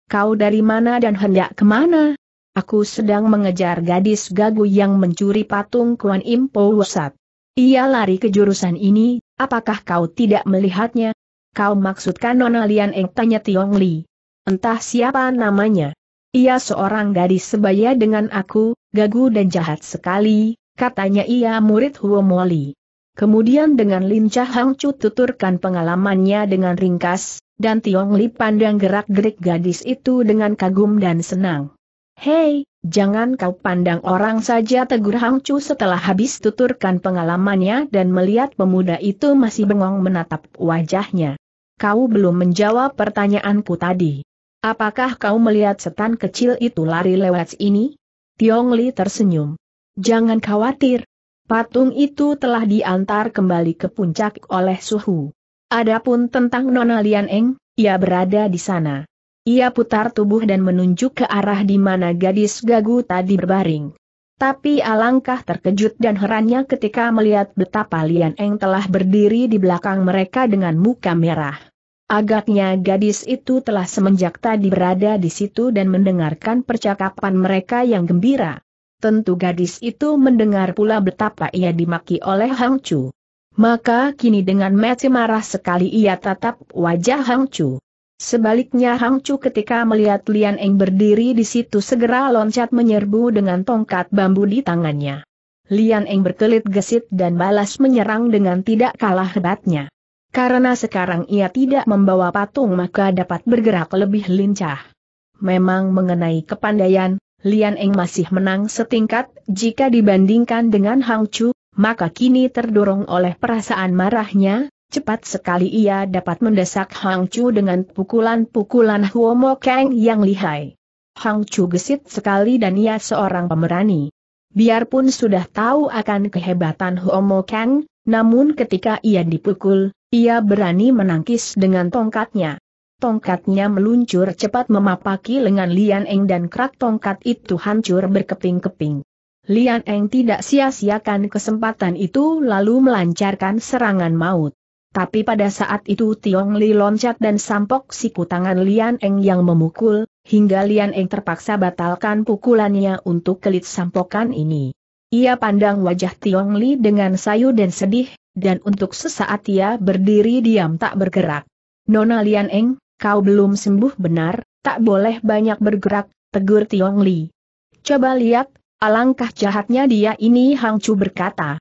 Kau dari mana dan hendak kemana? Aku sedang mengejar gadis gagu yang mencuri patung Kuan Im Po Wusat. Ia lari ke jurusan ini, apakah kau tidak melihatnya? Kau maksudkan Nona Lian Eng tanya Tiong Li. Entah siapa namanya. Ia seorang gadis sebaya dengan aku, gagu dan jahat sekali, katanya ia murid Huo Moli. Kemudian dengan lincah Hang Chu tuturkan pengalamannya dengan ringkas, dan Tiong Li pandang gerak-gerik gadis itu dengan kagum dan senang. Hei, jangan kau pandang orang saja tegur Hang Chu setelah habis tuturkan pengalamannya dan melihat pemuda itu masih bengong menatap wajahnya. Kau belum menjawab pertanyaanku tadi. Apakah kau melihat setan kecil itu lari lewat ini? Tiong Li tersenyum. Jangan khawatir. Patung itu telah diantar kembali ke puncak oleh suhu. Adapun tentang Nona Lian Eng, ia berada di sana. Ia putar tubuh dan menunjuk ke arah di mana gadis gagu tadi berbaring. Tapi alangkah terkejut dan herannya ketika melihat betapa Lian Eng telah berdiri di belakang mereka dengan muka merah. Agaknya gadis itu telah semenjak tadi berada di situ dan mendengarkan percakapan mereka yang gembira. Tentu gadis itu mendengar pula betapa ia dimaki oleh Hang Chu. Maka kini dengan mati marah sekali ia tatap wajah Hang Chu. Sebaliknya Hang Chu ketika melihat Lian Eng berdiri di situ segera loncat menyerbu dengan tongkat bambu di tangannya. Lian Eng berkelit gesit dan balas menyerang dengan tidak kalah hebatnya. Karena sekarang ia tidak membawa patung maka dapat bergerak lebih lincah. Memang mengenai kepandaian, Lian Eng masih menang setingkat jika dibandingkan dengan Hang Chu, maka kini terdorong oleh perasaan marahnya, cepat sekali ia dapat mendesak Hang Chu dengan pukulan-pukulan Huomo Kang yang lihai. Hang Chu gesit sekali dan ia seorang pemberani. Biarpun sudah tahu akan kehebatan Huomo Kang, namun ketika ia dipukul, ia berani menangkis dengan tongkatnya. Tongkatnya meluncur cepat memapaki lengan Lian Eng dan kerak tongkat itu hancur berkeping-keping. Lian Eng tidak sia-siakan kesempatan itu lalu melancarkan serangan maut. Tapi pada saat itu Tiong Li loncat dan sampok siku tangan Lian Eng yang memukul, hingga Lian Eng terpaksa batalkan pukulannya untuk kelit sampokan ini. Ia pandang wajah Tiong Li dengan sayu dan sedih, dan untuk sesaat ia berdiri diam tak bergerak. Nona Lian Eng, kau belum sembuh benar, tak boleh banyak bergerak, tegur Tiong Li. Coba lihat, alangkah jahatnya dia ini Hang Chu berkata.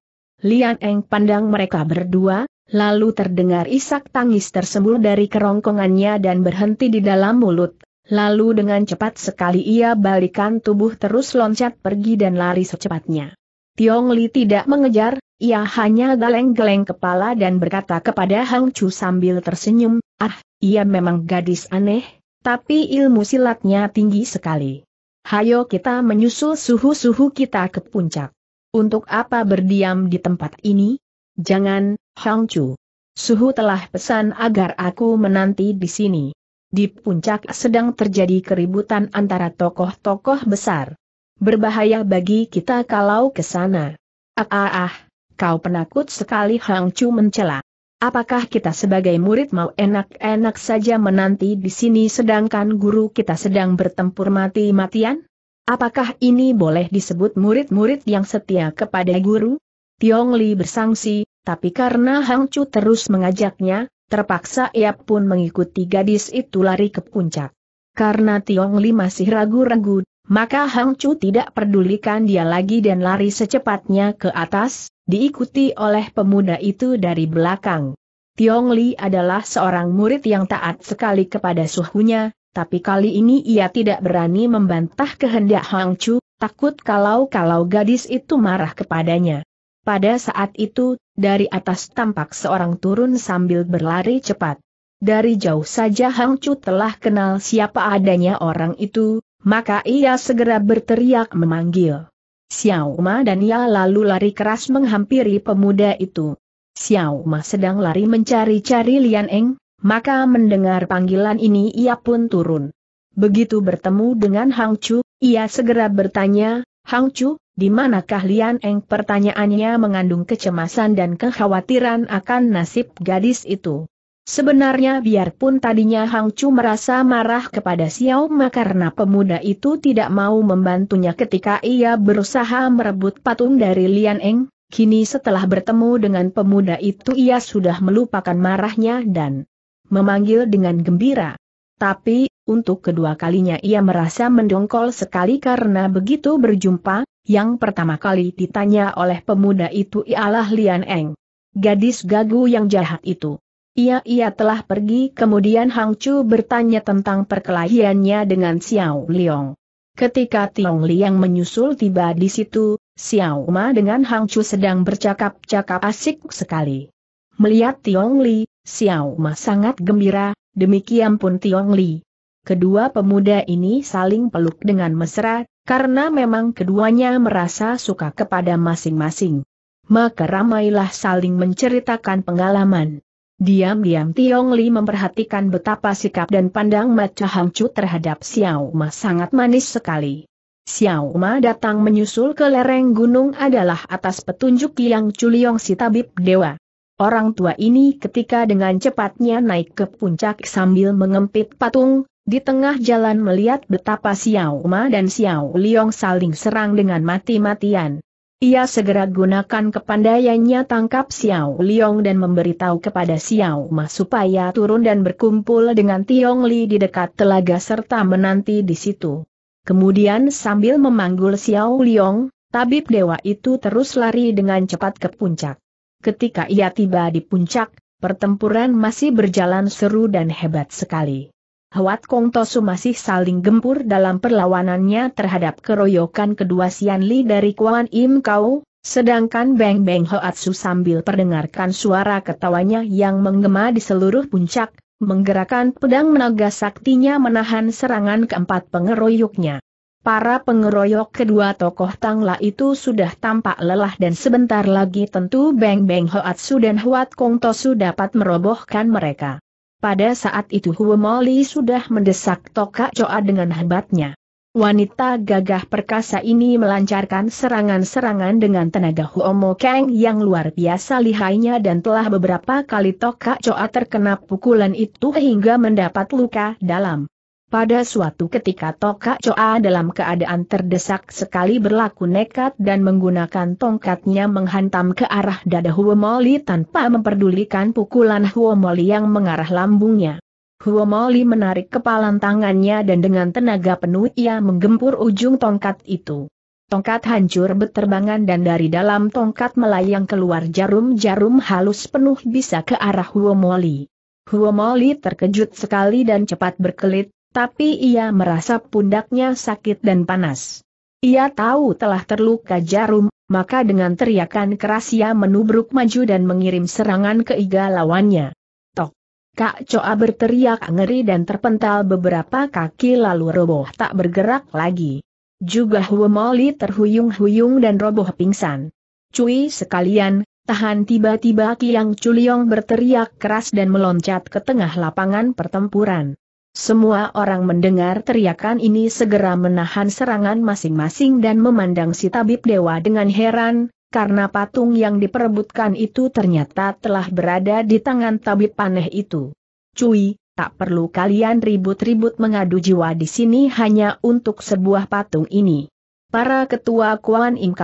Lian Eng pandang mereka berdua, lalu terdengar isak tangis tersembul dari kerongkongannya dan berhenti di dalam mulut. Lalu dengan cepat sekali ia balikan tubuh terus loncat pergi dan lari secepatnya. Tiong Li tidak mengejar, ia hanya geleng-geleng kepala dan berkata kepada Hang Chu sambil tersenyum, ah, ia memang gadis aneh, tapi ilmu silatnya tinggi sekali. Hayo kita menyusul suhu-suhu kita ke puncak. Untuk apa berdiam di tempat ini? Jangan, Hang Chu. Suhu telah pesan agar aku menanti di sini. Di puncak sedang terjadi keributan antara tokoh-tokoh besar. Berbahaya bagi kita kalau ke sana. Ah ah ah, kau penakut sekali Hang Chu mencela. Apakah kita sebagai murid mau enak-enak saja menanti di sini sedangkan guru kita sedang bertempur mati-matian? Apakah ini boleh disebut murid-murid yang setia kepada guru? Tiong Li bersangsi, tapi karena Hang Chu terus mengajaknya, terpaksa ia pun mengikuti gadis itu lari ke puncak. Karena Tiong Li masih ragu-ragu, maka Hang Chu tidak pedulikan dia lagi dan lari secepatnya ke atas, diikuti oleh pemuda itu dari belakang. Tiong Li adalah seorang murid yang taat sekali kepada suhunya, tapi kali ini ia tidak berani membantah kehendak Hang Chu, takut kalau-kalau gadis itu marah kepadanya. Pada saat itu, dari atas tampak seorang turun sambil berlari cepat. Dari jauh saja Hang Chu telah kenal siapa adanya orang itu, maka ia segera berteriak memanggil. Xiao Ma dan ia lalu lari keras menghampiri pemuda itu. Xiao Ma sedang lari mencari-cari Lian Eng, maka mendengar panggilan ini ia pun turun. Begitu bertemu dengan Hang Chu, ia segera bertanya, Hang Chu, di manakah Lian Eng pertanyaannya mengandung kecemasan dan kekhawatiran akan nasib gadis itu. Sebenarnya biarpun tadinya Hang Chu merasa marah kepada Xiao Ma karena pemuda itu tidak mau membantunya ketika ia berusaha merebut patung dari Lian Eng, kini setelah bertemu dengan pemuda itu ia sudah melupakan marahnya dan memanggil dengan gembira. Tapi, untuk kedua kalinya ia merasa mendongkol sekali karena begitu berjumpa, yang pertama kali ditanya oleh pemuda itu ialah Lian Eng. Gadis gagu yang jahat itu. Ia-ia telah pergi kemudian Hang Chu bertanya tentang perkelahiannya dengan Xiao Liang. Ketika Tiong Liang menyusul tiba di situ, Xiao Ma dengan Hang Chu sedang bercakap-cakap asik sekali. Melihat Tiong Li, Xiao Ma sangat gembira, demikian pun Tiong Li. Kedua pemuda ini saling peluk dengan mesra, karena memang keduanya merasa suka kepada masing-masing. Maka ramailah saling menceritakan pengalaman. Diam-diam Tiong Li memperhatikan betapa sikap dan pandang Maca Hangcu terhadap Xiao Ma sangat manis sekali. Xiao Ma datang menyusul ke lereng gunung adalah atas petunjuk yang Chuliong si tabib dewa. Orang tua ini ketika dengan cepatnya naik ke puncak sambil mengempit patung, di tengah jalan melihat betapa Xiao Ma dan Xiao Liong saling serang dengan mati-matian. Ia segera gunakan kepandaiannya tangkap Xiao Liong dan memberitahu kepada Xiao Ma supaya turun dan berkumpul dengan Tiong Li di dekat telaga serta menanti di situ. Kemudian sambil memanggul Xiao Liong, tabib dewa itu terus lari dengan cepat ke puncak. Ketika ia tiba di puncak, pertempuran masih berjalan seru dan hebat sekali. Huat Kong Tosu masih saling gempur dalam perlawanannya terhadap keroyokan kedua Sian Li dari Kuan Im Kau, sedangkan Beng Beng Su sambil perdengarkan suara ketawanya yang menggema di seluruh puncak, menggerakkan pedang menaga saktinya menahan serangan keempat pengeroyoknya. Para pengeroyok kedua tokoh Tangla itu sudah tampak lelah dan sebentar lagi tentu Beng Beng Su dan Huat Kong Tosu dapat merobohkan mereka. Pada saat itu Huomoli sudah mendesak Toka Coa dengan hebatnya. Wanita gagah perkasa ini melancarkan serangan-serangan dengan tenaga Huomo Kang yang luar biasa lihainya dan telah beberapa kali Toka Coa terkena pukulan itu hingga mendapat luka dalam. Pada suatu ketika Toka Choa dalam keadaan terdesak sekali berlaku nekat dan menggunakan tongkatnya menghantam ke arah dada Huomoli tanpa memperdulikan pukulan Huomoli yang mengarah lambungnya. Huomoli menarik kepalan tangannya dan dengan tenaga penuh ia menggempur ujung tongkat itu. Tongkat hancur berterbangan dan dari dalam tongkat melayang keluar jarum-jarum halus penuh bisa ke arah Huomoli. Huomoli terkejut sekali dan cepat berkelit, tapi ia merasa pundaknya sakit dan panas. Ia tahu telah terluka jarum, maka dengan teriakan keras ia menubruk maju dan mengirim serangan ke iga lawannya. Tok! Kak Coa berteriak ngeri dan terpental beberapa kaki lalu roboh tak bergerak lagi. Juga Huemoli terhuyung-huyung dan roboh pingsan. Cui sekalian, Tahan tiba-tiba Kiang Chuliong berteriak keras dan meloncat ke tengah lapangan pertempuran. Semua orang mendengar teriakan ini segera menahan serangan masing-masing dan memandang si tabib dewa dengan heran, karena patung yang diperebutkan itu ternyata telah berada di tangan tabib paneh itu. Cui, tak perlu kalian ribut-ribut mengadu jiwa di sini hanya untuk sebuah patung ini. Para ketua Kuan Im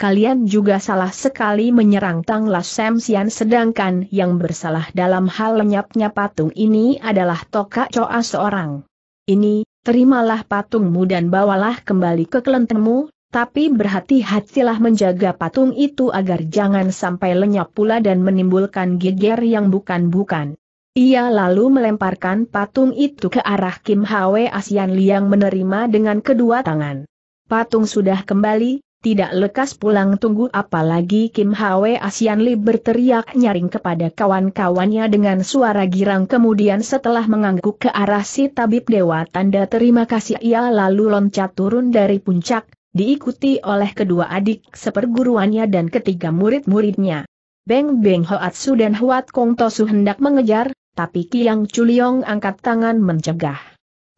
kalian juga salah sekali menyerang Tang Lasem Sian sedangkan yang bersalah dalam hal lenyapnya patung ini adalah Toka Coa seorang. Ini, terimalah patungmu dan bawalah kembali ke kelentengmu, tapi berhati-hatilah menjaga patung itu agar jangan sampai lenyap pula dan menimbulkan geger yang bukan-bukan. Ia lalu melemparkan patung itu ke arah Kim Hwe Asian Liang menerima dengan kedua tangan. Patung sudah kembali, tidak lekas pulang tunggu apalagi Kim Hwe Asian Li berteriak nyaring kepada kawan-kawannya dengan suara girang kemudian setelah mengangguk ke arah si tabib dewa tanda terima kasih ia lalu loncat turun dari puncak, diikuti oleh kedua adik seperguruannya dan ketiga murid-muridnya. Beng Beng Hoatsu dan Huat Kong Tosu hendak mengejar, tapi Kiang Chuliong angkat tangan mencegah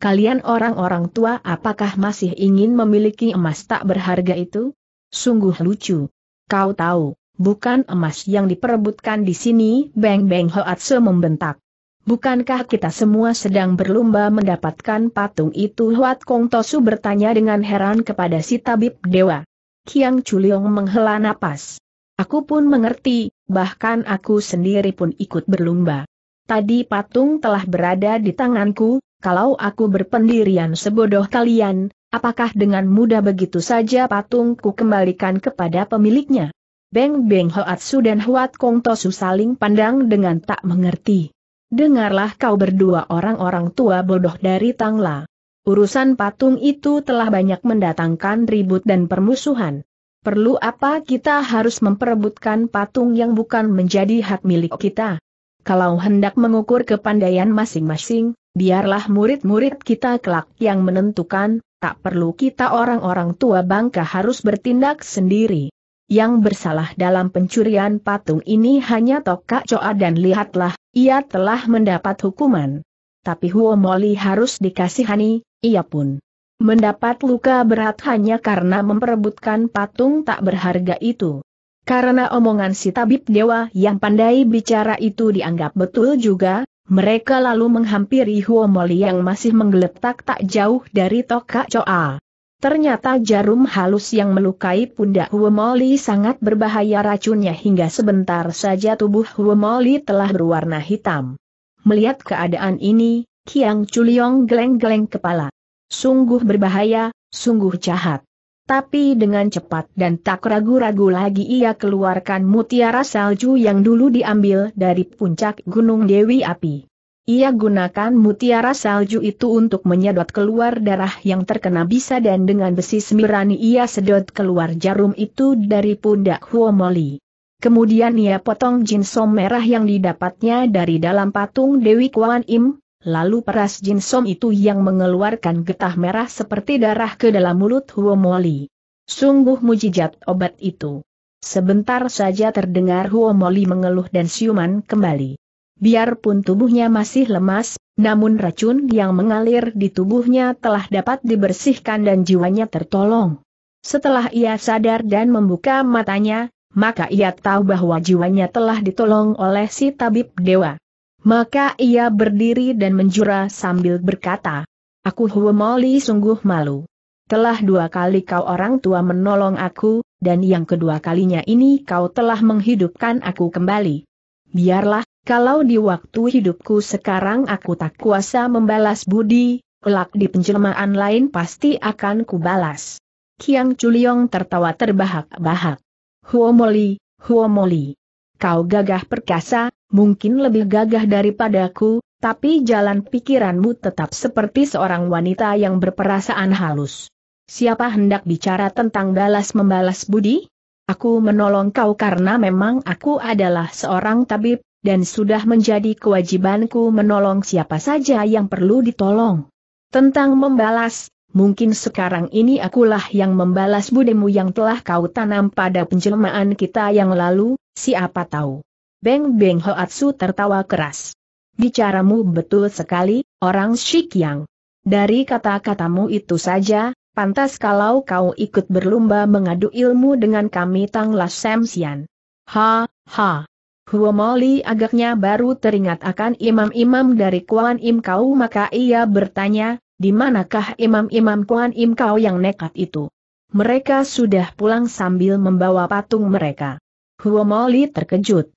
kalian orang-orang tua apakah masih ingin memiliki emas tak berharga itu? Sungguh lucu. Kau tahu, bukan emas yang diperebutkan di sini, Beng Beng Hoatse membentak. Bukankah kita semua sedang berlomba mendapatkan patung itu? Huat Kong Tosu bertanya dengan heran kepada si tabib dewa. Kiang Chuliong menghela napas. Aku pun mengerti, bahkan aku sendiri pun ikut berlomba. Tadi patung telah berada di tanganku, kalau aku berpendirian sebodoh kalian, apakah dengan mudah begitu saja patungku kembalikan kepada pemiliknya? Beng Beng Hoatsu dan Huat Kong Tosu saling pandang dengan tak mengerti. Dengarlah kau berdua orang-orang tua bodoh dari Tangla. Urusan patung itu telah banyak mendatangkan ribut dan permusuhan. Perlu apa kita harus memperebutkan patung yang bukan menjadi hak milik kita? Kalau hendak mengukur kepandaian masing-masing, biarlah murid-murid kita kelak yang menentukan, tak perlu kita orang-orang tua bangka harus bertindak sendiri. Yang bersalah dalam pencurian patung ini hanya Toka Coa dan lihatlah, ia telah mendapat hukuman. Tapi Huomoli harus dikasihani, ia pun mendapat luka berat hanya karena memperebutkan patung tak berharga itu. Karena omongan si tabib dewa yang pandai bicara itu dianggap betul juga, mereka lalu menghampiri Huomoli yang masih menggeletak tak jauh dari Toka Coa. Ternyata jarum halus yang melukai pundak Huomoli sangat berbahaya racunnya hingga sebentar saja tubuh Huomoli telah berwarna hitam. Melihat keadaan ini, Kiang Chuliong geleng-geleng kepala. Sungguh berbahaya, sungguh jahat. Tapi dengan cepat dan tak ragu-ragu lagi ia keluarkan mutiara salju yang dulu diambil dari puncak Gunung Dewi Api. Ia gunakan mutiara salju itu untuk menyedot keluar darah yang terkena bisa dan dengan besi semirani ia sedot keluar jarum itu dari pundak Huomoli. Kemudian ia potong jinsom merah yang didapatnya dari dalam patung Dewi Kuan Im, Lalu peras Jin Som itu yang mengeluarkan getah merah seperti darah ke dalam mulut Huo Moli. Sungguh mujijat obat itu. Sebentar saja terdengar Huo Moli mengeluh dan siuman kembali. Biarpun tubuhnya masih lemas, namun racun yang mengalir di tubuhnya telah dapat dibersihkan dan jiwanya tertolong. Setelah ia sadar dan membuka matanya, maka ia tahu bahwa jiwanya telah ditolong oleh si tabib dewa. Maka ia berdiri dan menjura sambil berkata, Aku Huomoli sungguh malu. Telah dua kali kau orang tua menolong aku, dan yang kedua kalinya ini kau telah menghidupkan aku kembali. Biarlah, kalau di waktu hidupku sekarang aku tak kuasa membalas budi, kelak di penjelmaan lain pasti akan kubalas. Kiang Chuliong tertawa terbahak-bahak. Huomoli, Huomoli. Kau gagah perkasa, mungkin lebih gagah daripadaku, tapi jalan pikiranmu tetap seperti seorang wanita yang berperasaan halus. Siapa hendak bicara tentang balas membalas budi? Aku menolong kau karena memang aku adalah seorang tabib, dan sudah menjadi kewajibanku menolong siapa saja yang perlu ditolong. Tentang membalas, mungkin sekarang ini akulah yang membalas budimu yang telah kau tanam pada penjelmaan kita yang lalu, siapa tahu. Beng Beng Hoatsu tertawa keras. Bicaramu betul sekali, orang yang. Dari kata-katamu itu saja, pantas kalau kau ikut berlomba mengadu ilmu dengan kami Tanglah Sian. Ha, ha. Huomoli agaknya baru teringat akan imam-imam dari Kuan Im Kau maka ia bertanya, di manakah imam-imam Kuan Im Kau yang nekat itu? Mereka sudah pulang sambil membawa patung mereka. Huomoli terkejut.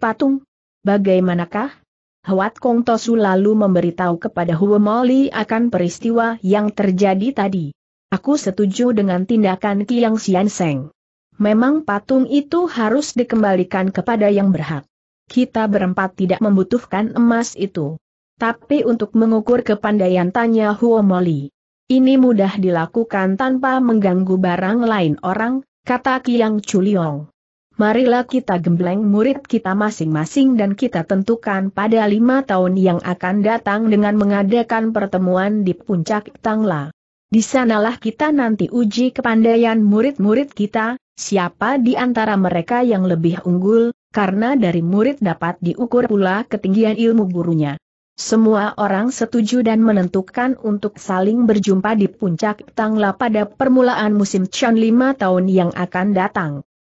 Patung? Bagaimanakah? Hwat Kong Tosu lalu memberitahu kepada Huo Moli akan peristiwa yang terjadi tadi. Aku setuju dengan tindakan Kiang Xian Seng. Memang patung itu harus dikembalikan kepada yang berhak. Kita berempat tidak membutuhkan emas itu. Tapi untuk mengukur kepandaian tanya Huo Moli. Ini mudah dilakukan tanpa mengganggu barang lain orang, kata Kiang Chuliong marilah kita gembleng murid kita masing-masing dan kita tentukan pada lima tahun yang akan datang dengan mengadakan pertemuan di puncak Tangla. Di sanalah kita nanti uji kepandaian murid-murid kita, siapa di antara mereka yang lebih unggul, karena dari murid dapat diukur pula ketinggian ilmu gurunya. Semua orang setuju dan menentukan untuk saling berjumpa di puncak Tangla pada permulaan musim Chan lima tahun yang akan datang.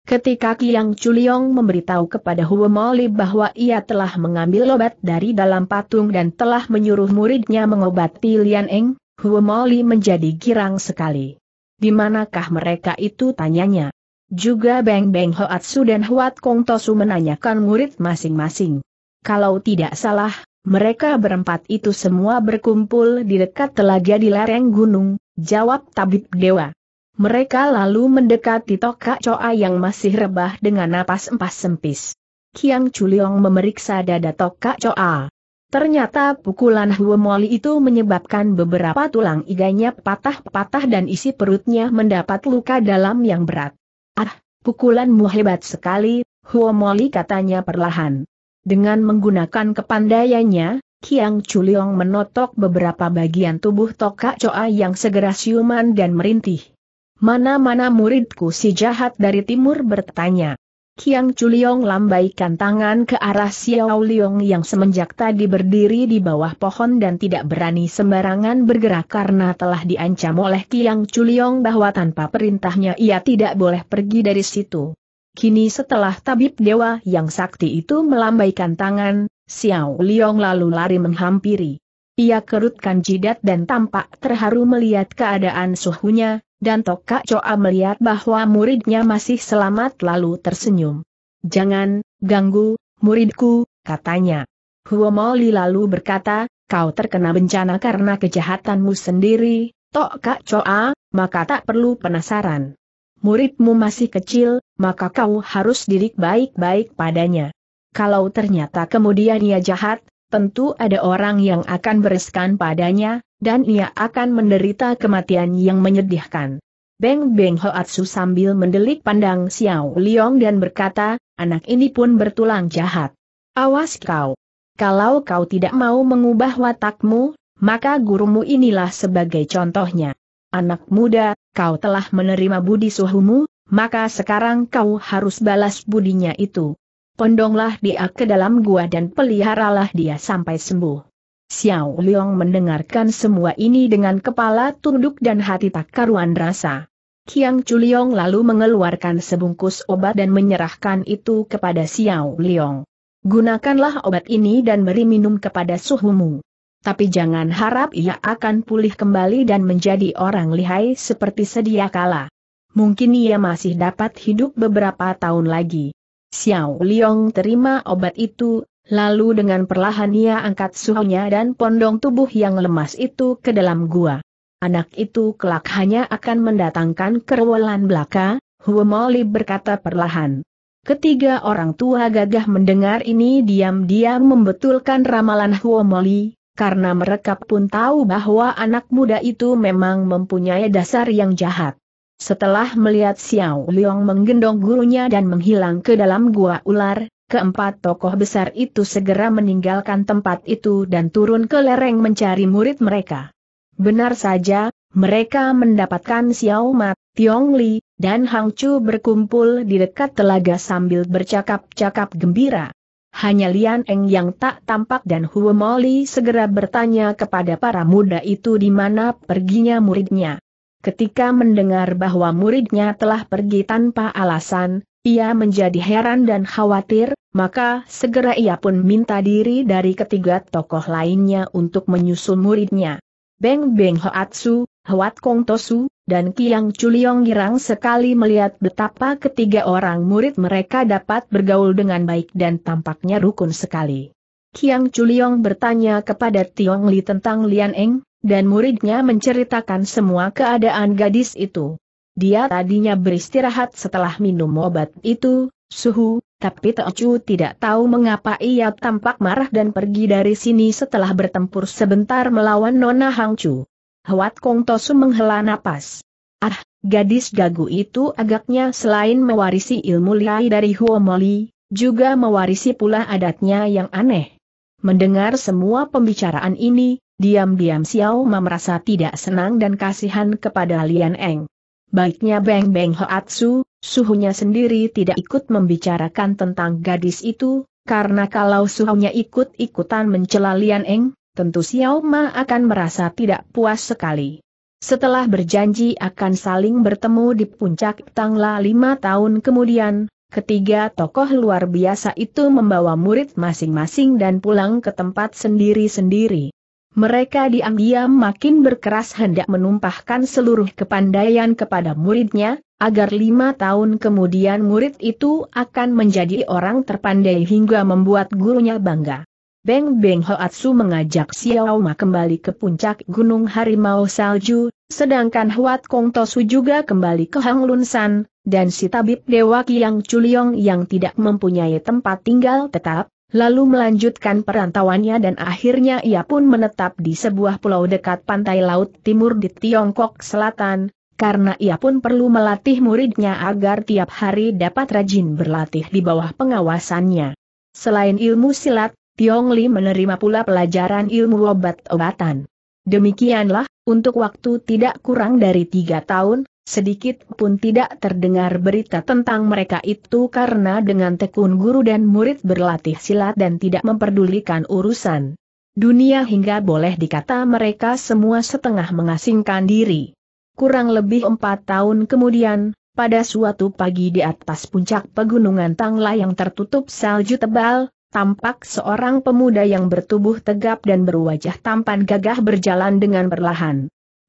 Ketika Kiang Chuliong memberitahu kepada Huo Moli bahwa ia telah mengambil obat dari dalam patung dan telah menyuruh muridnya mengobati Lian Eng, Huo Moli menjadi girang sekali. Di manakah mereka itu tanyanya? Juga Beng Beng Hoatsu dan Huat Kong Tosu menanyakan murid masing-masing. Kalau tidak salah, mereka berempat itu semua berkumpul di dekat telaga di lereng gunung, jawab tabib dewa. Mereka lalu mendekati Toka Coa yang masih rebah dengan napas empas sempis. Kiang Chuliong memeriksa dada Toka Coa. Ternyata pukulan Huomoli itu menyebabkan beberapa tulang iganya patah-patah dan isi perutnya mendapat luka dalam yang berat. Ah, pukulanmu hebat sekali, Huomoli katanya perlahan. Dengan menggunakan kepandaiannya, Kiang Chuliong menotok beberapa bagian tubuh Toka Coa yang segera siuman dan merintih. Mana-mana muridku si jahat dari timur bertanya. Kiang Chuliong lambaikan tangan ke arah Xiao Liong yang semenjak tadi berdiri di bawah pohon dan tidak berani sembarangan bergerak karena telah diancam oleh Kiang Chuliong bahwa tanpa perintahnya ia tidak boleh pergi dari situ. Kini setelah tabib dewa yang sakti itu melambaikan tangan, Xiao Liong lalu lari menghampiri. Ia kerutkan jidat dan tampak terharu melihat keadaan suhunya, dan Tokkak Coa melihat bahwa muridnya masih selamat lalu tersenyum. Jangan, ganggu, muridku, katanya. Huomoli lalu berkata, kau terkena bencana karena kejahatanmu sendiri, Tokak Coa, maka tak perlu penasaran. Muridmu masih kecil, maka kau harus didik baik-baik padanya. Kalau ternyata kemudian ia jahat, tentu ada orang yang akan bereskan padanya, dan ia akan menderita kematian yang menyedihkan. Beng Beng Hoatsu sambil mendelik pandang Xiao Liong dan berkata, anak ini pun bertulang jahat. Awas kau! Kalau kau tidak mau mengubah watakmu, maka gurumu inilah sebagai contohnya. Anak muda, kau telah menerima budi suhumu, maka sekarang kau harus balas budinya itu. Pondonglah dia ke dalam gua dan peliharalah dia sampai sembuh. Xiao Liang mendengarkan semua ini dengan kepala tunduk dan hati tak karuan rasa. Kiang Chuliong lalu mengeluarkan sebungkus obat dan menyerahkan itu kepada Xiao Liang. Gunakanlah obat ini dan beri minum kepada suhumu. Tapi jangan harap ia akan pulih kembali dan menjadi orang lihai seperti sedia kala. Mungkin ia masih dapat hidup beberapa tahun lagi. Xiao Liong terima obat itu, lalu dengan perlahan ia angkat suhunya dan pondong tubuh yang lemas itu ke dalam gua. Anak itu kelak hanya akan mendatangkan kerewelan belaka, Huomoli berkata perlahan. Ketiga orang tua gagah mendengar ini diam-diam membetulkan ramalan Huomoli, karena mereka pun tahu bahwa anak muda itu memang mempunyai dasar yang jahat. Setelah melihat Xiao Liang menggendong gurunya dan menghilang ke dalam gua ular, keempat tokoh besar itu segera meninggalkan tempat itu dan turun ke lereng mencari murid mereka. Benar saja, mereka mendapatkan Xiao Mat, Tiong Li, dan Hang Chu berkumpul di dekat telaga sambil bercakap-cakap gembira. Hanya Lian Eng yang tak tampak dan Huo Moli segera bertanya kepada para muda itu di mana perginya muridnya. Ketika mendengar bahwa muridnya telah pergi tanpa alasan, ia menjadi heran dan khawatir, maka segera ia pun minta diri dari ketiga tokoh lainnya untuk menyusul muridnya. Beng Beng Hoatsu, Hoat Kong Tosu, dan Kiang Chuliong girang sekali melihat betapa ketiga orang murid mereka dapat bergaul dengan baik dan tampaknya rukun sekali. Kiang Chuliong bertanya kepada Tiong Li tentang Lian Eng, dan muridnya menceritakan semua keadaan gadis itu. Dia tadinya beristirahat setelah minum obat itu, suhu, tapi Teochu tidak tahu mengapa ia tampak marah dan pergi dari sini setelah bertempur sebentar melawan Nona Hangchu. Huat Kong Tosu menghela napas. Ah, gadis gagu itu agaknya selain mewarisi ilmu liai dari Huomoli, juga mewarisi pula adatnya yang aneh. Mendengar semua pembicaraan ini, Diam-diam Xiao Ma merasa tidak senang dan kasihan kepada Lian Eng. Baiknya Beng Beng Hoatsu, suhunya sendiri tidak ikut membicarakan tentang gadis itu, karena kalau suhunya ikut-ikutan mencela Lian Eng, tentu Xiao Ma akan merasa tidak puas sekali. Setelah berjanji akan saling bertemu di puncak Tangla lima tahun kemudian, Ketiga tokoh luar biasa itu membawa murid masing-masing dan pulang ke tempat sendiri-sendiri. Mereka diam-diam makin berkeras hendak menumpahkan seluruh kepandaian kepada muridnya, agar lima tahun kemudian murid itu akan menjadi orang terpandai hingga membuat gurunya bangga. Beng Beng Hoatsu mengajak Xiao Ma kembali ke puncak Gunung Harimau Salju, sedangkan Huat Kong Tosu juga kembali ke Hang Lun San, dan si tabib Dewa Kiang Chuliong yang tidak mempunyai tempat tinggal tetap, lalu melanjutkan perantauannya dan akhirnya ia pun menetap di sebuah pulau dekat pantai laut timur di Tiongkok Selatan, karena ia pun perlu melatih muridnya agar tiap hari dapat rajin berlatih di bawah pengawasannya. Selain ilmu silat, Tiong Li menerima pula pelajaran ilmu obat-obatan. Demikianlah, untuk waktu tidak kurang dari tiga tahun, Sedikit pun tidak terdengar berita tentang mereka itu karena dengan tekun guru dan murid berlatih silat dan tidak memperdulikan urusan dunia hingga boleh dikata mereka semua setengah mengasingkan diri. Kurang lebih empat tahun kemudian, pada suatu pagi di atas puncak pegunungan Tangla yang tertutup salju tebal, tampak seorang pemuda yang bertubuh tegap dan berwajah tampan gagah berjalan dengan perlahan.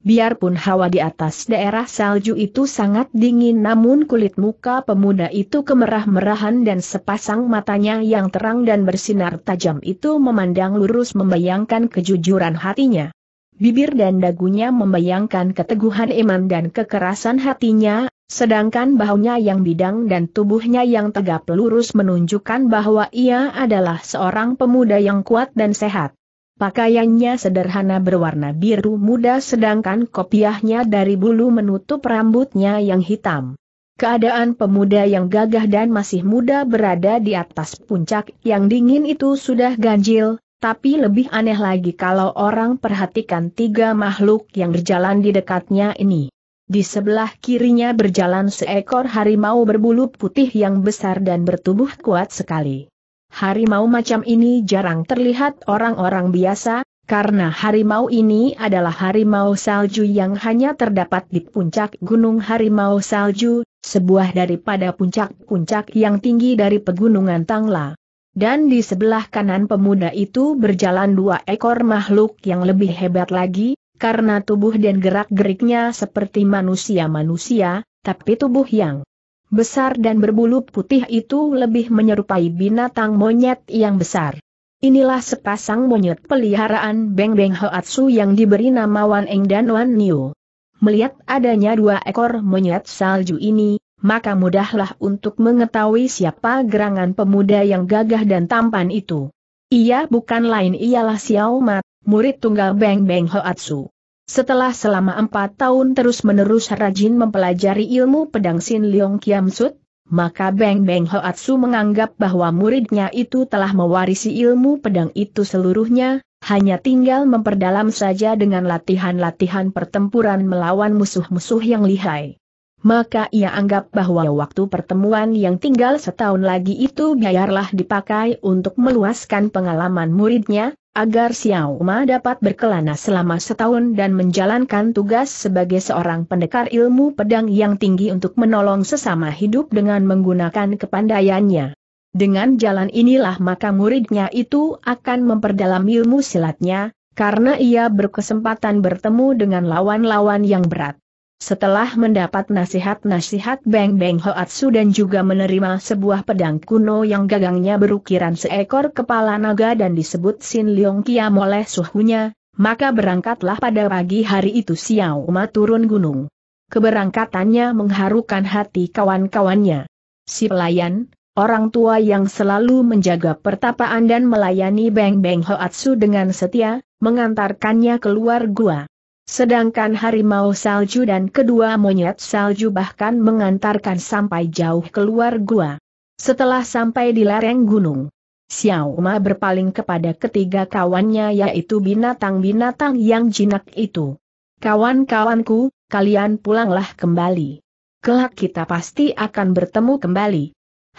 Biarpun hawa di atas daerah salju itu sangat dingin namun kulit muka pemuda itu kemerah-merahan dan sepasang matanya yang terang dan bersinar tajam itu memandang lurus membayangkan kejujuran hatinya. Bibir dan dagunya membayangkan keteguhan iman dan kekerasan hatinya, sedangkan bahunya yang bidang dan tubuhnya yang tegap lurus menunjukkan bahwa ia adalah seorang pemuda yang kuat dan sehat. Pakaiannya sederhana berwarna biru muda sedangkan kopiahnya dari bulu menutup rambutnya yang hitam. Keadaan pemuda yang gagah dan masih muda berada di atas puncak yang dingin itu sudah ganjil, tapi lebih aneh lagi kalau orang perhatikan tiga makhluk yang berjalan di dekatnya ini. Di sebelah kirinya berjalan seekor harimau berbulu putih yang besar dan bertubuh kuat sekali harimau macam ini jarang terlihat orang-orang biasa, karena harimau ini adalah harimau salju yang hanya terdapat di puncak Gunung Harimau Salju, sebuah daripada puncak-puncak yang tinggi dari pegunungan Tangla. Dan di sebelah kanan pemuda itu berjalan dua ekor makhluk yang lebih hebat lagi, karena tubuh dan gerak-geriknya seperti manusia-manusia, tapi tubuh yang besar dan berbulu putih itu lebih menyerupai binatang monyet yang besar. Inilah sepasang monyet peliharaan Beng Beng Hoatsu yang diberi nama Wan Eng dan Wan Niu. Melihat adanya dua ekor monyet salju ini, maka mudahlah untuk mengetahui siapa gerangan pemuda yang gagah dan tampan itu. Ia bukan lain ialah Xiao Mat, murid tunggal Beng Beng Hoatsu. Setelah selama empat tahun terus-menerus rajin mempelajari ilmu pedang Sin Leong Kiam Sut, maka Beng Beng Hoatsu menganggap bahwa muridnya itu telah mewarisi ilmu pedang itu seluruhnya, hanya tinggal memperdalam saja dengan latihan-latihan pertempuran melawan musuh-musuh yang lihai. Maka ia anggap bahwa waktu pertemuan yang tinggal setahun lagi itu biarlah dipakai untuk meluaskan pengalaman muridnya, agar Xiao Ma dapat berkelana selama setahun dan menjalankan tugas sebagai seorang pendekar ilmu pedang yang tinggi untuk menolong sesama hidup dengan menggunakan kepandaiannya. Dengan jalan inilah maka muridnya itu akan memperdalam ilmu silatnya, karena ia berkesempatan bertemu dengan lawan-lawan yang berat. Setelah mendapat nasihat-nasihat Beng Beng Hoatsu dan juga menerima sebuah pedang kuno yang gagangnya berukiran seekor kepala naga dan disebut Sin Leong Kiam oleh suhunya, maka berangkatlah pada pagi hari itu Xiao Ma turun gunung. Keberangkatannya mengharukan hati kawan-kawannya. Si pelayan, orang tua yang selalu menjaga pertapaan dan melayani Beng Beng Hoatsu dengan setia, mengantarkannya keluar gua. Sedangkan harimau salju dan kedua monyet salju bahkan mengantarkan sampai jauh keluar gua. Setelah sampai di lereng gunung, Xiao Ma berpaling kepada ketiga kawannya yaitu binatang-binatang yang jinak itu. Kawan-kawanku, kalian pulanglah kembali. Kelak kita pasti akan bertemu kembali.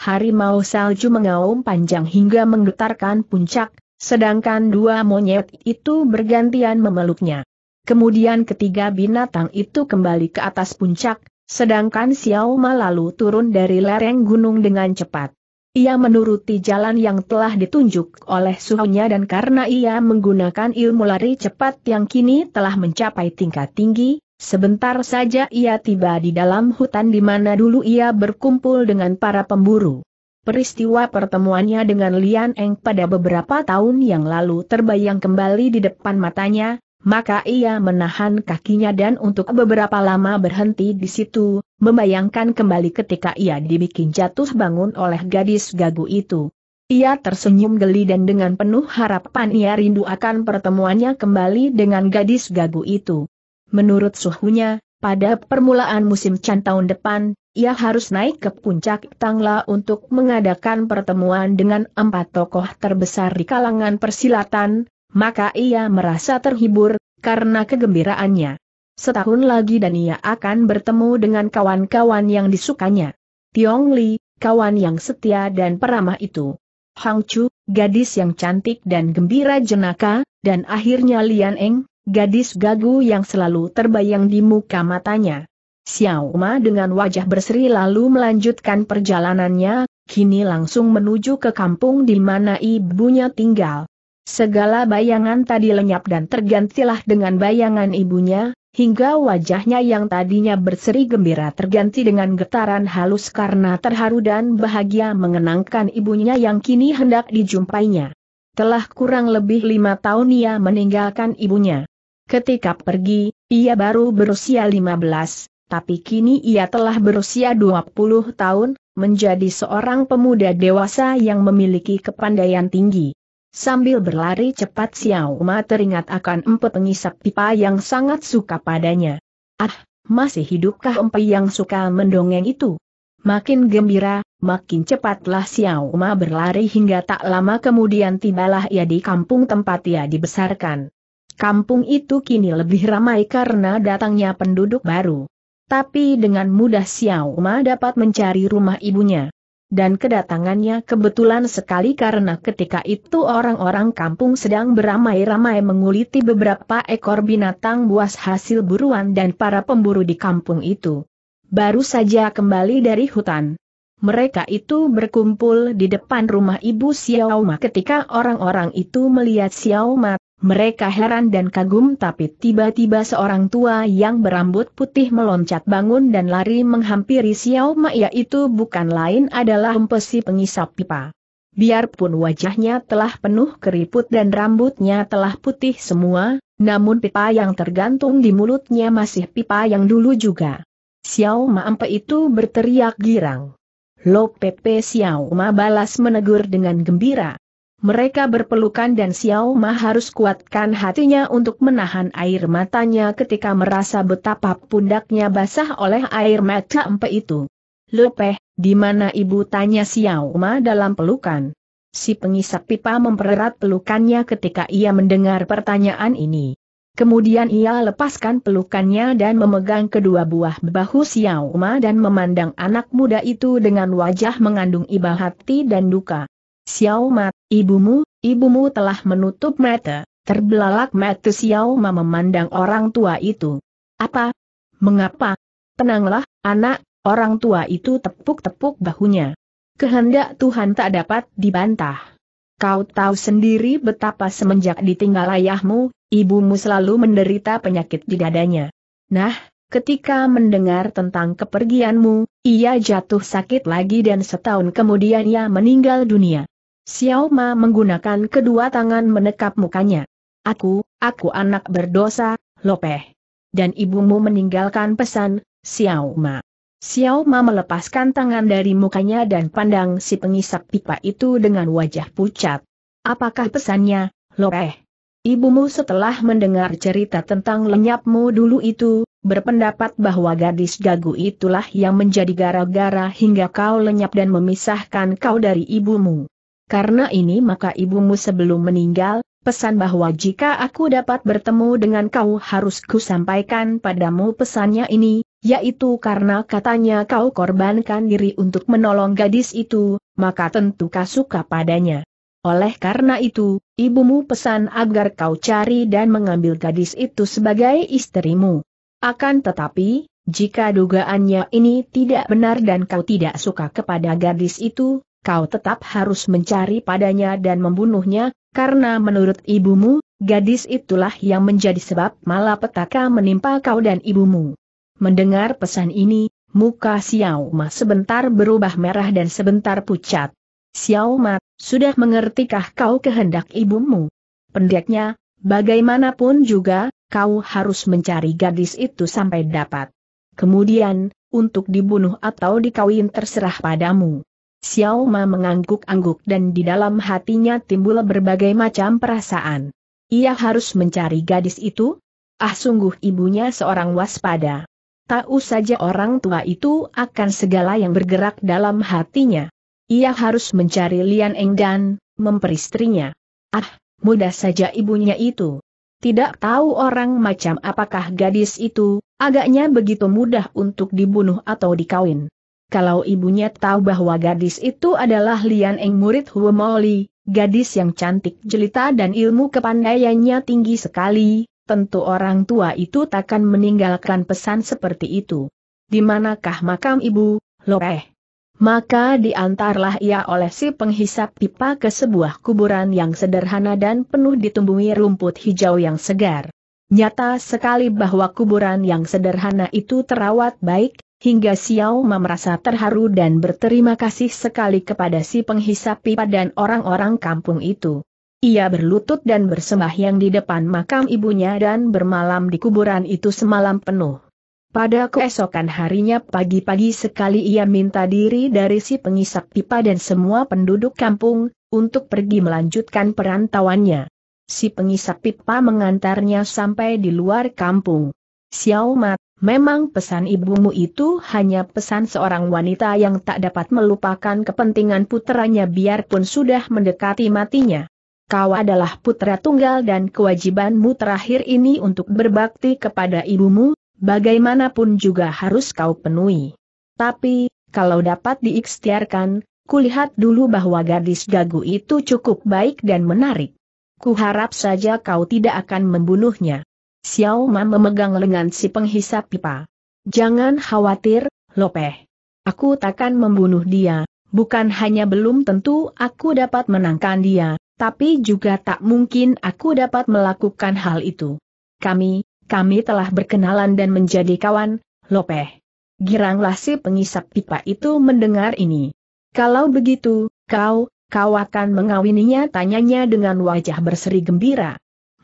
Harimau salju mengaum panjang hingga menggetarkan puncak, sedangkan dua monyet itu bergantian memeluknya. Kemudian ketiga binatang itu kembali ke atas puncak, sedangkan Xiao Ma lalu turun dari lereng gunung dengan cepat. Ia menuruti jalan yang telah ditunjuk oleh suhunya dan karena ia menggunakan ilmu lari cepat yang kini telah mencapai tingkat tinggi, sebentar saja ia tiba di dalam hutan di mana dulu ia berkumpul dengan para pemburu. Peristiwa pertemuannya dengan Lian Eng pada beberapa tahun yang lalu terbayang kembali di depan matanya, maka ia menahan kakinya dan untuk beberapa lama berhenti di situ, membayangkan kembali ketika ia dibikin jatuh bangun oleh gadis gagu itu. Ia tersenyum geli dan dengan penuh harapan ia rindu akan pertemuannya kembali dengan gadis gagu itu. Menurut suhunya, pada permulaan musim can tahun depan, ia harus naik ke puncak Tangla untuk mengadakan pertemuan dengan empat tokoh terbesar di kalangan persilatan, maka ia merasa terhibur, karena kegembiraannya. Setahun lagi dan ia akan bertemu dengan kawan-kawan yang disukanya. Tiong Li, kawan yang setia dan peramah itu. Hang Chu, gadis yang cantik dan gembira jenaka, dan akhirnya Lian Eng, gadis gagu yang selalu terbayang di muka matanya. Xiao Ma dengan wajah berseri lalu melanjutkan perjalanannya, kini langsung menuju ke kampung di mana ibunya tinggal. Segala bayangan tadi lenyap dan tergantilah dengan bayangan ibunya, hingga wajahnya yang tadinya berseri gembira terganti dengan getaran halus karena terharu dan bahagia mengenangkan ibunya yang kini hendak dijumpainya. Telah kurang lebih lima tahun ia meninggalkan ibunya. Ketika pergi, ia baru berusia 15, tapi kini ia telah berusia 20 tahun, menjadi seorang pemuda dewasa yang memiliki kepandaian tinggi. Sambil berlari cepat Xiao Ma teringat akan empat pengisap pipa yang sangat suka padanya. Ah, masih hidupkah empe yang suka mendongeng itu? Makin gembira, makin cepatlah Xiao Ma berlari hingga tak lama kemudian tibalah ia di kampung tempat ia dibesarkan. Kampung itu kini lebih ramai karena datangnya penduduk baru. Tapi dengan mudah Xiao Ma dapat mencari rumah ibunya dan kedatangannya kebetulan sekali karena ketika itu orang-orang kampung sedang beramai-ramai menguliti beberapa ekor binatang buas hasil buruan dan para pemburu di kampung itu. Baru saja kembali dari hutan. Mereka itu berkumpul di depan rumah ibu Xiaoma ketika orang-orang itu melihat Xiaoma mereka heran dan kagum tapi tiba-tiba seorang tua yang berambut putih meloncat bangun dan lari menghampiri Xiao Ma yaitu bukan lain adalah empesi pengisap pipa. Biarpun wajahnya telah penuh keriput dan rambutnya telah putih semua, namun pipa yang tergantung di mulutnya masih pipa yang dulu juga. Xiao Ma ampe itu berteriak girang. Lo Pepe Xiao Ma balas menegur dengan gembira. Mereka berpelukan dan Xiao Ma harus kuatkan hatinya untuk menahan air matanya ketika merasa betapa pundaknya basah oleh air mata empe itu. Lepeh, di mana ibu tanya Xiao Ma dalam pelukan? Si pengisap pipa mempererat pelukannya ketika ia mendengar pertanyaan ini. Kemudian ia lepaskan pelukannya dan memegang kedua buah bahu Xiao Ma dan memandang anak muda itu dengan wajah mengandung iba hati dan duka. Xiaoma, ibumu, ibumu telah menutup mata, terbelalak mata Ma memandang orang tua itu. Apa? Mengapa? Tenanglah, anak, orang tua itu tepuk-tepuk bahunya. Kehendak Tuhan tak dapat dibantah. Kau tahu sendiri betapa semenjak ditinggal ayahmu, ibumu selalu menderita penyakit di dadanya. Nah, Ketika mendengar tentang kepergianmu, ia jatuh sakit lagi dan setahun kemudian ia meninggal dunia. Xiao Ma menggunakan kedua tangan menekap mukanya. Aku, aku anak berdosa, Lopeh. Dan ibumu meninggalkan pesan, Xiao Ma. Xiao Ma melepaskan tangan dari mukanya dan pandang si pengisap pipa itu dengan wajah pucat. Apakah pesannya, Lopeh? Ibumu setelah mendengar cerita tentang lenyapmu dulu itu, berpendapat bahwa gadis gagu itulah yang menjadi gara-gara hingga kau lenyap dan memisahkan kau dari ibumu. Karena ini maka ibumu sebelum meninggal, pesan bahwa jika aku dapat bertemu dengan kau harus ku sampaikan padamu pesannya ini, yaitu karena katanya kau korbankan diri untuk menolong gadis itu, maka tentu kau suka padanya. Oleh karena itu, ibumu pesan agar kau cari dan mengambil gadis itu sebagai istrimu. Akan tetapi, jika dugaannya ini tidak benar dan kau tidak suka kepada gadis itu, kau tetap harus mencari padanya dan membunuhnya, karena menurut ibumu, gadis itulah yang menjadi sebab malapetaka menimpa kau dan ibumu. Mendengar pesan ini, muka Xiao Ma sebentar berubah merah dan sebentar pucat. Xiao Ma, sudah mengertikah kau kehendak ibumu? Pendeknya, bagaimanapun juga, kau harus mencari gadis itu sampai dapat. Kemudian, untuk dibunuh atau dikawin terserah padamu. Xiao Ma mengangguk-angguk dan di dalam hatinya timbul berbagai macam perasaan. Ia harus mencari gadis itu? Ah sungguh ibunya seorang waspada. Tahu saja orang tua itu akan segala yang bergerak dalam hatinya. Ia harus mencari Lian Eng dan memperistrinya. Ah, mudah saja ibunya itu. Tidak tahu orang macam apakah gadis itu, agaknya begitu mudah untuk dibunuh atau dikawin kalau ibunya tahu bahwa gadis itu adalah Lian Eng murid Hua Moli, gadis yang cantik jelita dan ilmu kepandaiannya tinggi sekali, tentu orang tua itu takkan meninggalkan pesan seperti itu. Di manakah makam ibu, Loreh? Maka diantarlah ia oleh si penghisap pipa ke sebuah kuburan yang sederhana dan penuh ditumbuhi rumput hijau yang segar. Nyata sekali bahwa kuburan yang sederhana itu terawat baik, hingga Xiao Ma merasa terharu dan berterima kasih sekali kepada si penghisap pipa dan orang-orang kampung itu. Ia berlutut dan bersembah yang di depan makam ibunya dan bermalam di kuburan itu semalam penuh. Pada keesokan harinya pagi-pagi sekali ia minta diri dari si penghisap pipa dan semua penduduk kampung, untuk pergi melanjutkan perantauannya. Si penghisap pipa mengantarnya sampai di luar kampung. Xiao Ma Memang pesan ibumu itu hanya pesan seorang wanita yang tak dapat melupakan kepentingan putranya biarpun sudah mendekati matinya. Kau adalah putra tunggal dan kewajibanmu terakhir ini untuk berbakti kepada ibumu, bagaimanapun juga harus kau penuhi. Tapi, kalau dapat diikhtiarkan, kulihat dulu bahwa gadis gagu itu cukup baik dan menarik. Kuharap saja kau tidak akan membunuhnya. Xiao Man memegang lengan si penghisap pipa. Jangan khawatir, Lopeh. Aku takkan membunuh dia, bukan hanya belum tentu aku dapat menangkan dia, tapi juga tak mungkin aku dapat melakukan hal itu. Kami, kami telah berkenalan dan menjadi kawan, Lopeh. Giranglah si penghisap pipa itu mendengar ini. Kalau begitu, kau, kau akan mengawininya tanyanya dengan wajah berseri gembira.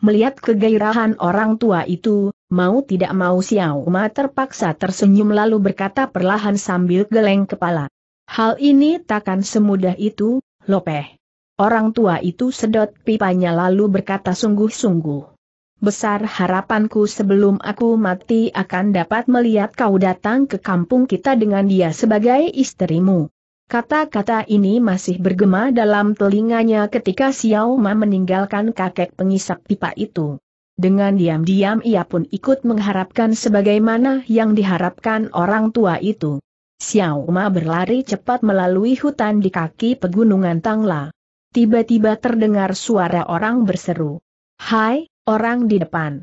Melihat kegairahan orang tua itu, mau tidak mau Xiao Ma terpaksa tersenyum lalu berkata perlahan sambil geleng kepala. Hal ini takkan semudah itu, Lopeh. Orang tua itu sedot pipanya lalu berkata sungguh-sungguh. Besar harapanku sebelum aku mati akan dapat melihat kau datang ke kampung kita dengan dia sebagai istrimu. Kata-kata ini masih bergema dalam telinganya ketika Xiao Ma meninggalkan kakek pengisap pipa itu. Dengan diam-diam ia pun ikut mengharapkan sebagaimana yang diharapkan orang tua itu. Xiao Ma berlari cepat melalui hutan di kaki pegunungan Tangla. Tiba-tiba terdengar suara orang berseru. Hai, orang di depan.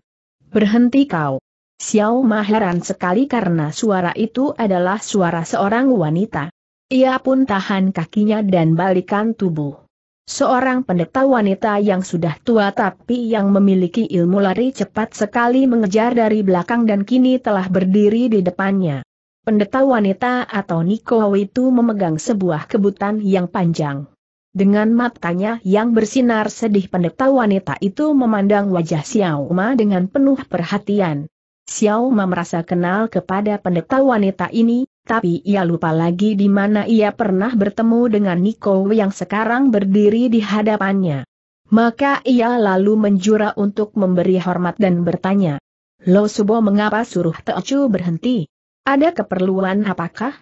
Berhenti kau. Xiao Ma heran sekali karena suara itu adalah suara seorang wanita. Ia pun tahan kakinya dan balikan tubuh. Seorang pendeta wanita yang sudah tua tapi yang memiliki ilmu lari cepat sekali mengejar dari belakang dan kini telah berdiri di depannya. Pendeta wanita atau Niko itu memegang sebuah kebutan yang panjang. Dengan matanya yang bersinar sedih pendeta wanita itu memandang wajah Xiao Ma dengan penuh perhatian. Xiao Ma merasa kenal kepada pendeta wanita ini, tapi ia lupa lagi di mana ia pernah bertemu dengan Niko yang sekarang berdiri di hadapannya. Maka ia lalu menjura untuk memberi hormat dan bertanya, Lo Subo mengapa suruh Teocu berhenti? Ada keperluan apakah?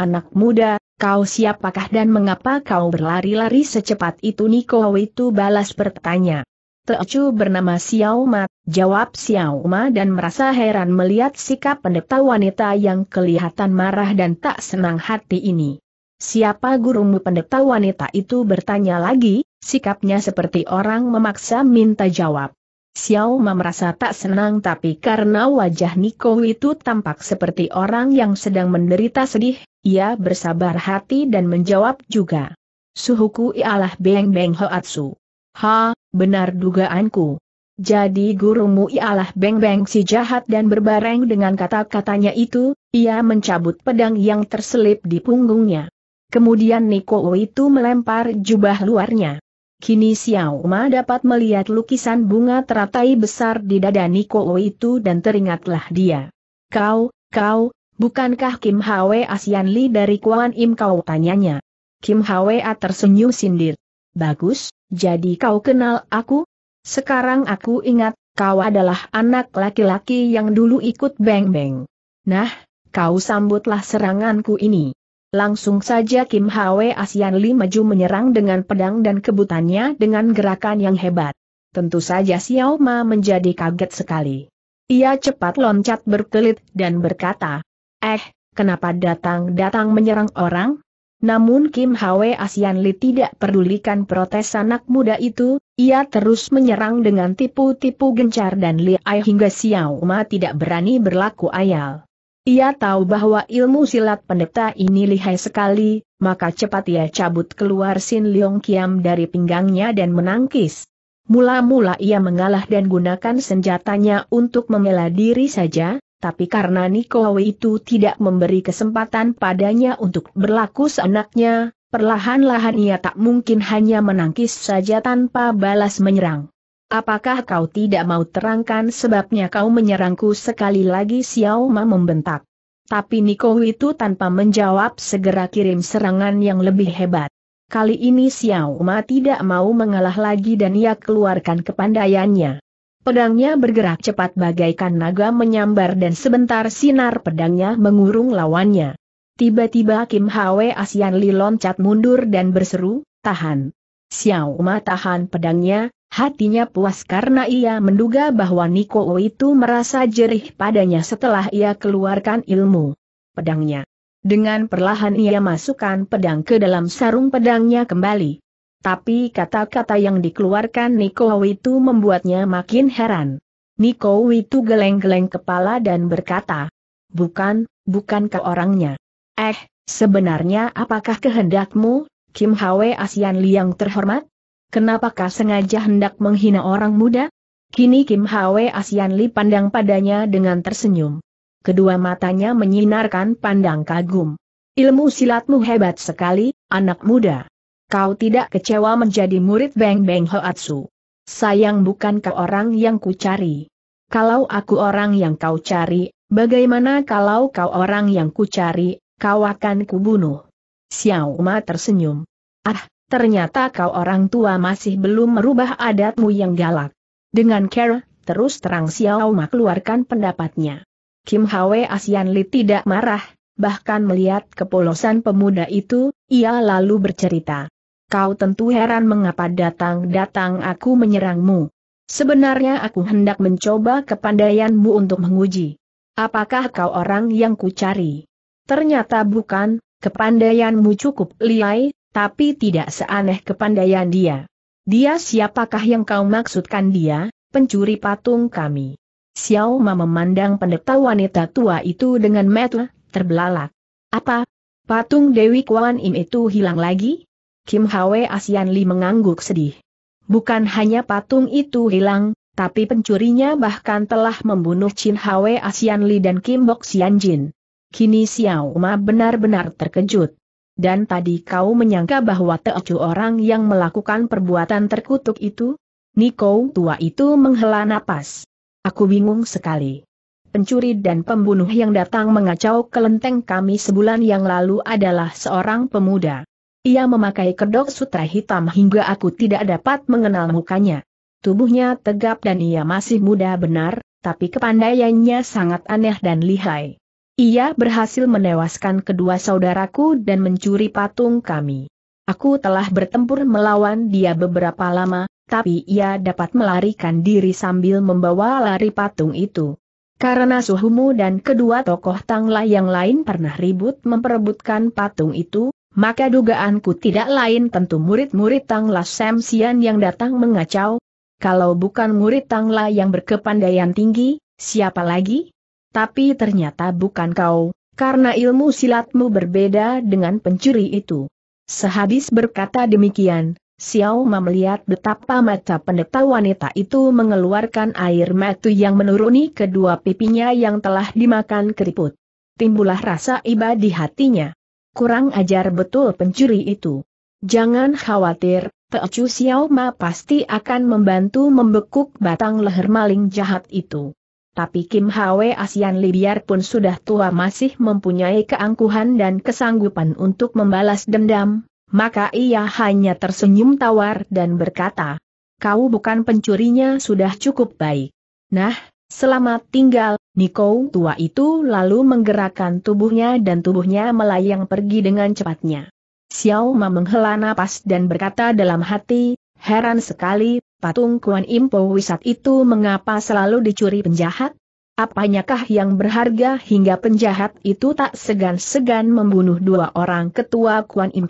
Anak muda, kau siapakah dan mengapa kau berlari-lari secepat itu Niko itu balas bertanya. Teocu bernama Xiao Ma, jawab Xiao Ma dan merasa heran melihat sikap pendeta wanita yang kelihatan marah dan tak senang hati ini. Siapa gurumu pendeta wanita itu bertanya lagi, sikapnya seperti orang memaksa minta jawab. Xiao Ma merasa tak senang tapi karena wajah Niko itu tampak seperti orang yang sedang menderita sedih, ia bersabar hati dan menjawab juga. Suhuku ialah Beng Beng Hoatsu. Ha, benar dugaanku. Jadi gurumu ialah Beng-Beng si jahat dan berbareng dengan kata-katanya itu, ia mencabut pedang yang terselip di punggungnya. Kemudian Niko itu melempar jubah luarnya. Kini Xiao Ma dapat melihat lukisan bunga teratai besar di dada Niko itu dan teringatlah dia. Kau, kau, bukankah Kim Hwa Asian Li dari Kuan Im kau tanyanya? Kim Hwa tersenyum sindir. Bagus, jadi kau kenal aku? Sekarang aku ingat, kau adalah anak laki-laki yang dulu ikut Beng Beng. Nah, kau sambutlah seranganku ini. Langsung saja Kim Hwe Asian Li maju menyerang dengan pedang dan kebutannya dengan gerakan yang hebat. Tentu saja Xiao Ma menjadi kaget sekali. Ia cepat loncat berkelit dan berkata, Eh, kenapa datang-datang menyerang orang? Namun Kim Hwe Asian Li tidak pedulikan protes anak muda itu, ia terus menyerang dengan tipu-tipu gencar dan Li Ai hingga Xiao Ma tidak berani berlaku ayal. Ia tahu bahwa ilmu silat pendeta ini lihai sekali, maka cepat ia cabut keluar Sin Leong Kiam dari pinggangnya dan menangkis. Mula-mula ia mengalah dan gunakan senjatanya untuk membela diri saja, tapi karena Nikowe itu tidak memberi kesempatan padanya untuk berlaku seenaknya, perlahan-lahan ia tak mungkin hanya menangkis saja tanpa balas menyerang. Apakah kau tidak mau terangkan sebabnya kau menyerangku sekali lagi Xiao Ma membentak. Tapi Nikowe itu tanpa menjawab segera kirim serangan yang lebih hebat. Kali ini Xiao Ma tidak mau mengalah lagi dan ia keluarkan kepandaiannya. Pedangnya bergerak cepat bagaikan naga menyambar dan sebentar sinar pedangnya mengurung lawannya. Tiba-tiba Kim Hwe Asian Li loncat mundur dan berseru, tahan. Xiao Ma tahan pedangnya, hatinya puas karena ia menduga bahwa Niko itu merasa jerih padanya setelah ia keluarkan ilmu pedangnya. Dengan perlahan ia masukkan pedang ke dalam sarung pedangnya kembali. Tapi kata-kata yang dikeluarkan Niko itu membuatnya makin heran. Niko itu geleng-geleng kepala dan berkata, Bukan, bukan ke orangnya. Eh, sebenarnya apakah kehendakmu, Kim Hwe Asian Liang terhormat? Kenapakah sengaja hendak menghina orang muda? Kini Kim Hwe Asian Li pandang padanya dengan tersenyum. Kedua matanya menyinarkan pandang kagum. Ilmu silatmu hebat sekali, anak muda kau tidak kecewa menjadi murid Beng Beng Hoatsu. Sayang bukan kau orang yang kucari. Kalau aku orang yang kau cari, bagaimana kalau kau orang yang kucari, cari, kau akan kubunuh. Xiao Ma tersenyum. Ah, ternyata kau orang tua masih belum merubah adatmu yang galak. Dengan care, terus terang Xiao Ma keluarkan pendapatnya. Kim Hwe Asian Li tidak marah, bahkan melihat kepolosan pemuda itu, ia lalu bercerita kau tentu heran mengapa datang-datang aku menyerangmu. Sebenarnya aku hendak mencoba kepandaianmu untuk menguji. Apakah kau orang yang kucari? Ternyata bukan, kepandaianmu cukup liai, tapi tidak seaneh kepandaian dia. Dia siapakah yang kau maksudkan dia, pencuri patung kami? Xiao Ma memandang pendeta wanita tua itu dengan mata terbelalak. Apa? Patung Dewi Kuan Im itu hilang lagi? Kim Hwe Asian Li mengangguk sedih. Bukan hanya patung itu hilang, tapi pencurinya bahkan telah membunuh Chin Hwe Asian Li dan Kim Bok Sian Jin. Kini Xiao Ma benar-benar terkejut. Dan tadi kau menyangka bahwa Teocu orang yang melakukan perbuatan terkutuk itu? Niko tua itu menghela napas. Aku bingung sekali. Pencuri dan pembunuh yang datang mengacau kelenteng kami sebulan yang lalu adalah seorang pemuda. Ia memakai kedok sutra hitam hingga aku tidak dapat mengenal mukanya. Tubuhnya tegap dan ia masih muda benar, tapi kepandaiannya sangat aneh dan lihai. Ia berhasil menewaskan kedua saudaraku dan mencuri patung kami. Aku telah bertempur melawan dia beberapa lama, tapi ia dapat melarikan diri sambil membawa lari patung itu. Karena suhumu dan kedua tokoh Tangla yang lain pernah ribut memperebutkan patung itu, maka dugaanku tidak lain tentu murid-murid Tangla Sam Sian yang datang mengacau. Kalau bukan murid Tangla yang berkepandaian tinggi, siapa lagi? Tapi ternyata bukan kau, karena ilmu silatmu berbeda dengan pencuri itu. Sehabis berkata demikian, Xiao Ma melihat betapa mata pendeta wanita itu mengeluarkan air mata yang menuruni kedua pipinya yang telah dimakan keriput. Timbullah rasa iba di hatinya. Kurang ajar betul pencuri itu. Jangan khawatir, Teocu Xiao Ma pasti akan membantu membekuk batang leher maling jahat itu. Tapi Kim Hwe Asian Li biarpun sudah tua masih mempunyai keangkuhan dan kesanggupan untuk membalas dendam, maka ia hanya tersenyum tawar dan berkata, kau bukan pencurinya sudah cukup baik. Nah, Selamat tinggal, Niko tua itu lalu menggerakkan tubuhnya dan tubuhnya melayang pergi dengan cepatnya. Xiao Ma menghela napas dan berkata dalam hati, heran sekali, patung Kuan Impo Wisat itu mengapa selalu dicuri penjahat? Apanyakah yang berharga hingga penjahat itu tak segan-segan membunuh dua orang ketua Kuan Im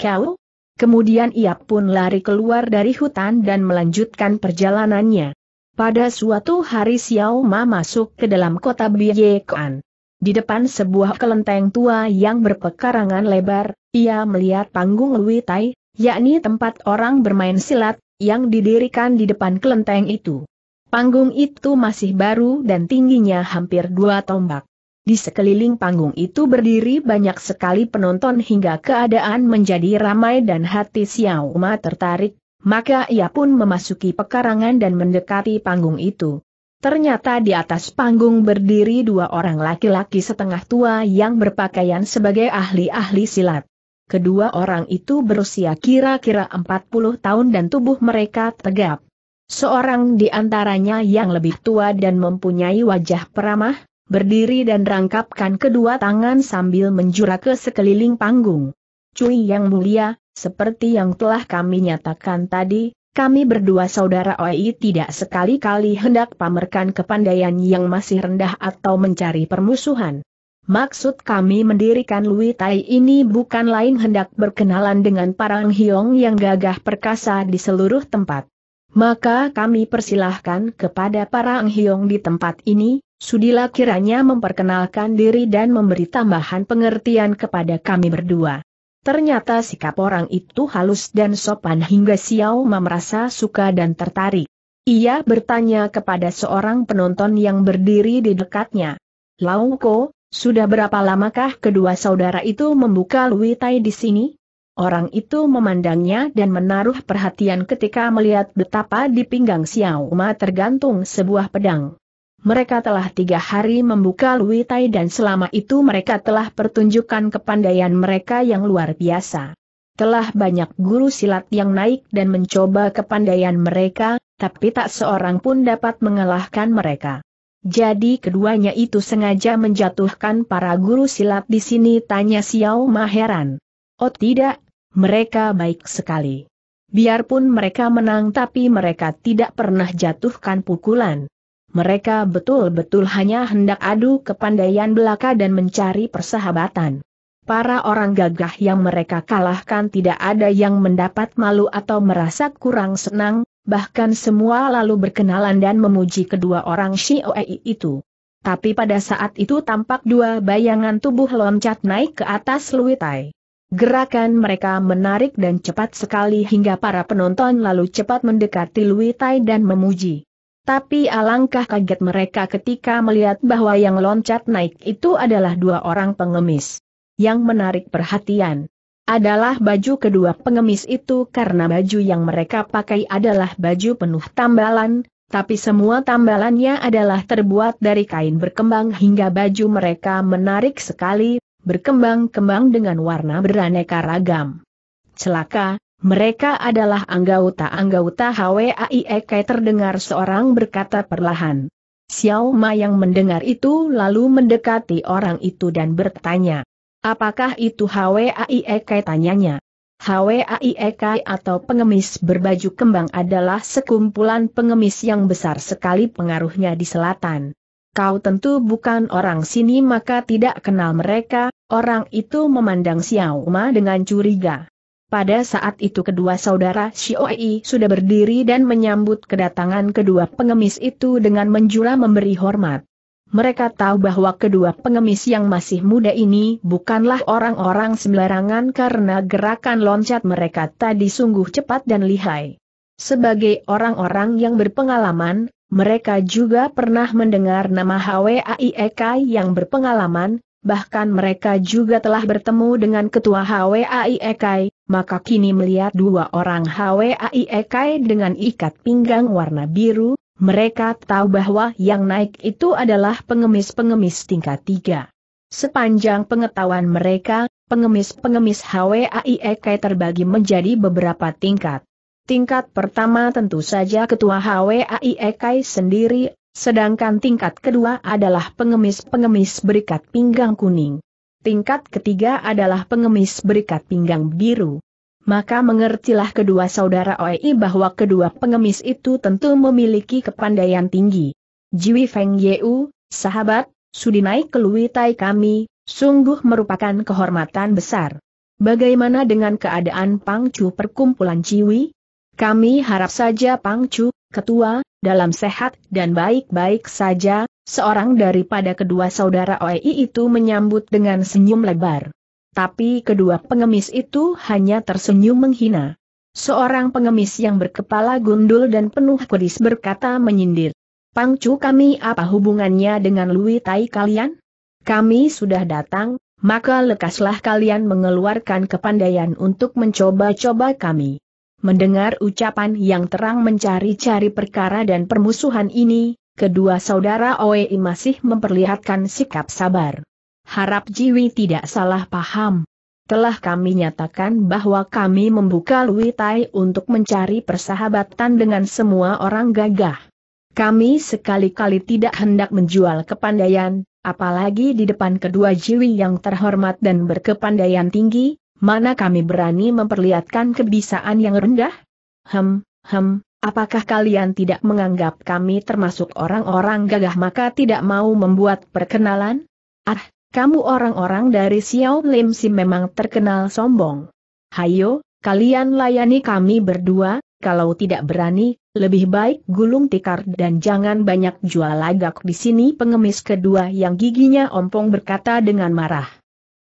Kemudian ia pun lari keluar dari hutan dan melanjutkan perjalanannya. Pada suatu hari Xiao Ma masuk ke dalam kota Biyekan. Di depan sebuah kelenteng tua yang berpekarangan lebar, ia melihat panggung Lui Tai, yakni tempat orang bermain silat, yang didirikan di depan kelenteng itu. Panggung itu masih baru dan tingginya hampir dua tombak. Di sekeliling panggung itu berdiri banyak sekali penonton hingga keadaan menjadi ramai dan hati Xiao Ma tertarik maka ia pun memasuki pekarangan dan mendekati panggung itu. Ternyata di atas panggung berdiri dua orang laki-laki setengah tua yang berpakaian sebagai ahli-ahli silat. Kedua orang itu berusia kira-kira 40 tahun dan tubuh mereka tegap. Seorang di antaranya yang lebih tua dan mempunyai wajah peramah, berdiri dan rangkapkan kedua tangan sambil menjura ke sekeliling panggung. Cui yang mulia, seperti yang telah kami nyatakan tadi, kami berdua saudara Oi tidak sekali-kali hendak pamerkan kepandaian yang masih rendah atau mencari permusuhan. Maksud kami mendirikan Lui Tai ini bukan lain hendak berkenalan dengan parang hiong yang gagah perkasa di seluruh tempat. Maka kami persilahkan kepada parang hiong di tempat ini, sudilah kiranya memperkenalkan diri dan memberi tambahan pengertian kepada kami berdua. Ternyata sikap orang itu halus dan sopan hingga Xiao Ma merasa suka dan tertarik. Ia bertanya kepada seorang penonton yang berdiri di dekatnya. Lauko, sudah berapa lamakah kedua saudara itu membuka Lui Tai di sini? Orang itu memandangnya dan menaruh perhatian ketika melihat betapa di pinggang Xiao Ma tergantung sebuah pedang mereka telah tiga hari membuka Luitai dan selama itu mereka telah pertunjukkan kepandaian mereka yang luar biasa. Telah banyak guru silat yang naik dan mencoba kepandaian mereka, tapi tak seorang pun dapat mengalahkan mereka. Jadi keduanya itu sengaja menjatuhkan para guru silat di sini tanya Xiao Maheran. Oh tidak, mereka baik sekali. Biarpun mereka menang tapi mereka tidak pernah jatuhkan pukulan mereka betul-betul hanya hendak adu kepandaian belaka dan mencari persahabatan. Para orang gagah yang mereka kalahkan tidak ada yang mendapat malu atau merasa kurang senang, bahkan semua lalu berkenalan dan memuji kedua orang Shioei itu. Tapi pada saat itu tampak dua bayangan tubuh loncat naik ke atas Luitai. Gerakan mereka menarik dan cepat sekali hingga para penonton lalu cepat mendekati Luitai dan memuji. Tapi alangkah kaget mereka ketika melihat bahwa yang loncat naik itu adalah dua orang pengemis. Yang menarik perhatian adalah baju kedua pengemis itu karena baju yang mereka pakai adalah baju penuh tambalan, tapi semua tambalannya adalah terbuat dari kain berkembang hingga baju mereka menarik sekali, berkembang-kembang dengan warna beraneka ragam. Celaka, mereka adalah anggota-anggota HWAIEK e terdengar seorang berkata perlahan. Xiao Ma yang mendengar itu lalu mendekati orang itu dan bertanya. Apakah itu HWAIEK e tanyanya? HWAIEK e atau pengemis berbaju kembang adalah sekumpulan pengemis yang besar sekali pengaruhnya di selatan. Kau tentu bukan orang sini maka tidak kenal mereka, orang itu memandang Xiao Ma dengan curiga. Pada saat itu kedua saudara Xioi sudah berdiri dan menyambut kedatangan kedua pengemis itu dengan menjula memberi hormat. Mereka tahu bahwa kedua pengemis yang masih muda ini bukanlah orang-orang sembarangan karena gerakan loncat mereka tadi sungguh cepat dan lihai. Sebagai orang-orang yang berpengalaman, mereka juga pernah mendengar nama Hwaieka yang berpengalaman, bahkan mereka juga telah bertemu dengan ketua HWAI Ekai, maka kini melihat dua orang HWAI Ekai dengan ikat pinggang warna biru, mereka tahu bahwa yang naik itu adalah pengemis-pengemis tingkat tiga. Sepanjang pengetahuan mereka, pengemis-pengemis HWAI Ekai terbagi menjadi beberapa tingkat. Tingkat pertama tentu saja Ketua HWAI Ekai sendiri Sedangkan tingkat kedua adalah pengemis-pengemis berikat pinggang kuning. Tingkat ketiga adalah pengemis berikat pinggang biru. Maka mengertilah kedua saudara OEI bahwa kedua pengemis itu tentu memiliki kepandaian tinggi. Jiwi Feng Yeu, sahabat, sudi naik ke Luitai kami, sungguh merupakan kehormatan besar. Bagaimana dengan keadaan Pangcu perkumpulan Jiwi? Kami harap saja Pangcu Ketua, dalam sehat dan baik-baik saja, seorang daripada kedua saudara OEI itu menyambut dengan senyum lebar. Tapi kedua pengemis itu hanya tersenyum menghina. Seorang pengemis yang berkepala gundul dan penuh kudis berkata menyindir. Pangcu kami apa hubungannya dengan Lui Tai kalian? Kami sudah datang, maka lekaslah kalian mengeluarkan kepandaian untuk mencoba-coba kami. Mendengar ucapan yang terang mencari-cari perkara dan permusuhan ini, kedua saudara Oei masih memperlihatkan sikap sabar. Harap Jiwi tidak salah paham. Telah kami nyatakan bahwa kami membuka Luitai untuk mencari persahabatan dengan semua orang gagah. Kami sekali-kali tidak hendak menjual kepandaian, apalagi di depan kedua jiwi yang terhormat dan berkepandaian tinggi, Mana kami berani memperlihatkan kebisaan yang rendah? Hem, hem, apakah kalian tidak menganggap kami termasuk orang-orang gagah maka tidak mau membuat perkenalan? Ah, kamu orang-orang dari Xiao Lim Si memang terkenal sombong. Hayo, kalian layani kami berdua, kalau tidak berani, lebih baik gulung tikar dan jangan banyak jual lagak di sini pengemis kedua yang giginya ompong berkata dengan marah.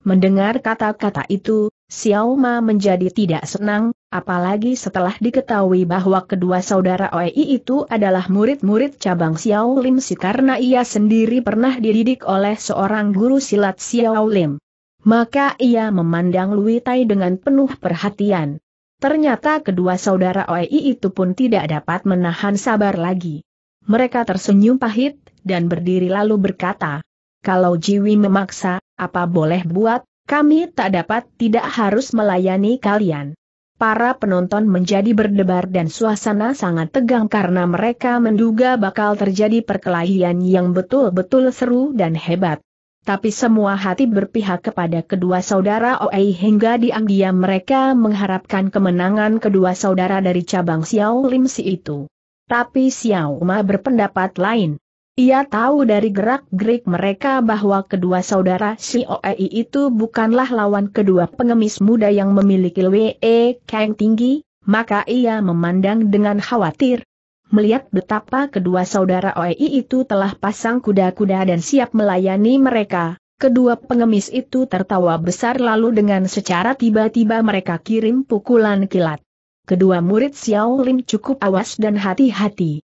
Mendengar kata-kata itu, Xiao Ma menjadi tidak senang, apalagi setelah diketahui bahwa kedua saudara Oei itu adalah murid-murid cabang Xiao Lim Si karena ia sendiri pernah dididik oleh seorang guru silat Xiao Lim. Maka ia memandang Lui Tai dengan penuh perhatian. Ternyata kedua saudara Oei itu pun tidak dapat menahan sabar lagi. Mereka tersenyum pahit, dan berdiri lalu berkata, kalau Jiwi memaksa, apa boleh buat, kami tak dapat tidak harus melayani kalian. Para penonton menjadi berdebar dan suasana sangat tegang karena mereka menduga bakal terjadi perkelahian yang betul-betul seru dan hebat. Tapi semua hati berpihak kepada kedua saudara Oei hingga diam mereka mengharapkan kemenangan kedua saudara dari cabang Xiao Lim Si itu. Tapi Xiao Ma berpendapat lain. Ia tahu dari gerak-gerik mereka bahwa kedua saudara Sioei itu bukanlah lawan kedua pengemis muda yang memiliki Wee Kang tinggi, maka ia memandang dengan khawatir. Melihat betapa kedua saudara Oei itu telah pasang kuda-kuda dan siap melayani mereka, kedua pengemis itu tertawa besar lalu dengan secara tiba-tiba mereka kirim pukulan kilat. Kedua murid Xiao Lim cukup awas dan hati-hati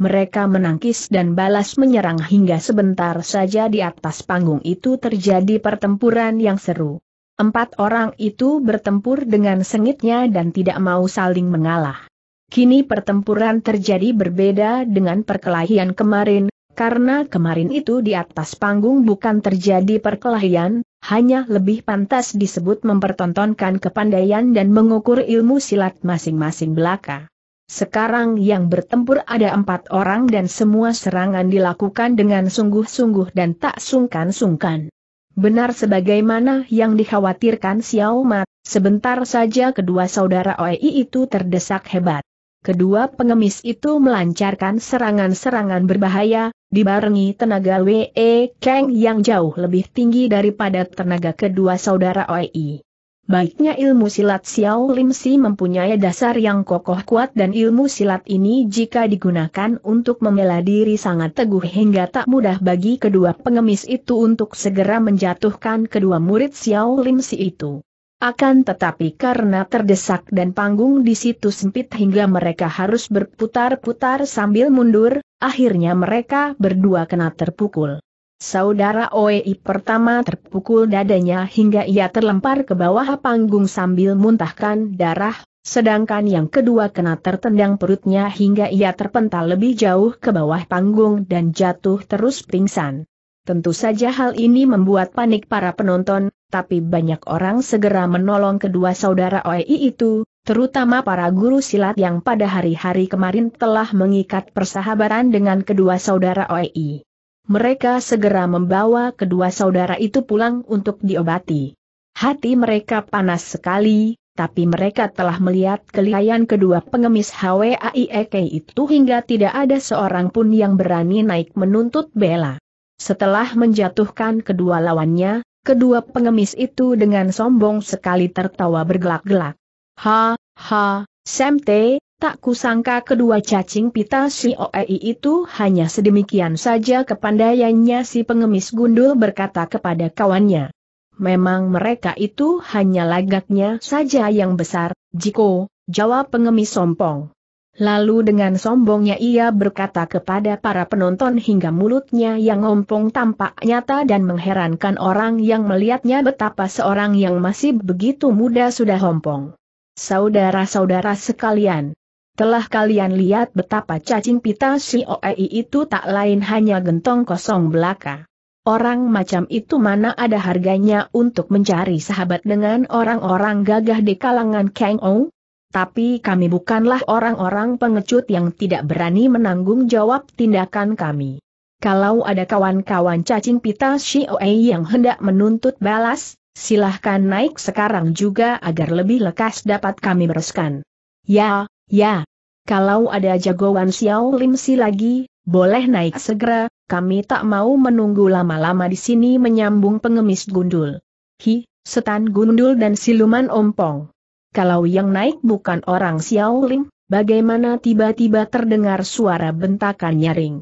mereka menangkis dan balas menyerang hingga sebentar saja di atas panggung itu terjadi pertempuran yang seru. Empat orang itu bertempur dengan sengitnya dan tidak mau saling mengalah. Kini pertempuran terjadi berbeda dengan perkelahian kemarin, karena kemarin itu di atas panggung bukan terjadi perkelahian, hanya lebih pantas disebut mempertontonkan kepandaian dan mengukur ilmu silat masing-masing belaka. Sekarang yang bertempur ada empat orang dan semua serangan dilakukan dengan sungguh-sungguh dan tak sungkan-sungkan. Benar sebagaimana yang dikhawatirkan Xiao Mat, sebentar saja kedua saudara Oi itu terdesak hebat. Kedua pengemis itu melancarkan serangan-serangan berbahaya, dibarengi tenaga WE Kang yang jauh lebih tinggi daripada tenaga kedua saudara Oi. Baiknya ilmu silat Xiao Lim Si mempunyai dasar yang kokoh kuat dan ilmu silat ini jika digunakan untuk membela diri sangat teguh hingga tak mudah bagi kedua pengemis itu untuk segera menjatuhkan kedua murid Xiao Lim Si itu. Akan tetapi karena terdesak dan panggung di situ sempit hingga mereka harus berputar-putar sambil mundur, akhirnya mereka berdua kena terpukul. Saudara Oei pertama terpukul dadanya hingga ia terlempar ke bawah panggung sambil muntahkan darah, sedangkan yang kedua kena tertendang perutnya hingga ia terpental lebih jauh ke bawah panggung dan jatuh terus pingsan. Tentu saja hal ini membuat panik para penonton, tapi banyak orang segera menolong kedua saudara Oei itu, terutama para guru silat yang pada hari-hari kemarin telah mengikat persahabatan dengan kedua saudara Oei mereka segera membawa kedua saudara itu pulang untuk diobati. Hati mereka panas sekali, tapi mereka telah melihat kelihayan kedua pengemis HWAIEK itu hingga tidak ada seorang pun yang berani naik menuntut bela. Setelah menjatuhkan kedua lawannya, kedua pengemis itu dengan sombong sekali tertawa bergelak-gelak. Ha, ha, Semte, Tak kusangka kedua cacing pita si Oei itu hanya sedemikian saja kepandaiannya si pengemis gundul berkata kepada kawannya. Memang mereka itu hanya lagaknya saja yang besar, Jiko, jawab pengemis sompong. Lalu dengan sombongnya ia berkata kepada para penonton hingga mulutnya yang ngompong tampak nyata dan mengherankan orang yang melihatnya betapa seorang yang masih begitu muda sudah hompong. Saudara-saudara sekalian, telah kalian lihat betapa cacing pita si Oei itu tak lain hanya gentong kosong belaka. Orang macam itu mana ada harganya untuk mencari sahabat dengan orang-orang gagah di kalangan Kang Ou? Tapi kami bukanlah orang-orang pengecut yang tidak berani menanggung jawab tindakan kami. Kalau ada kawan-kawan cacing pita si Oei yang hendak menuntut balas, silahkan naik sekarang juga agar lebih lekas dapat kami bereskan. Ya, Ya, kalau ada jagoan Xiao Lim Si lagi, boleh naik segera, kami tak mau menunggu lama-lama di sini menyambung pengemis gundul. Hi, setan gundul dan siluman ompong. Kalau yang naik bukan orang Xiao Lim, bagaimana tiba-tiba terdengar suara bentakan nyaring.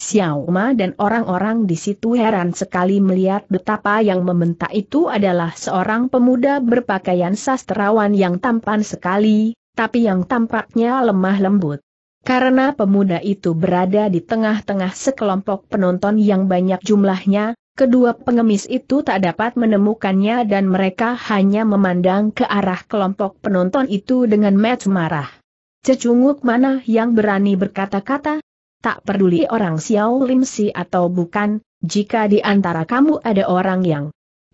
Xiao Ma dan orang-orang di situ heran sekali melihat betapa yang membentak itu adalah seorang pemuda berpakaian sastrawan yang tampan sekali, tapi yang tampaknya lemah lembut. Karena pemuda itu berada di tengah-tengah sekelompok penonton yang banyak jumlahnya, kedua pengemis itu tak dapat menemukannya dan mereka hanya memandang ke arah kelompok penonton itu dengan mat marah. Cecunguk mana yang berani berkata-kata? Tak peduli orang Xiao Lim Si atau bukan, jika di antara kamu ada orang yang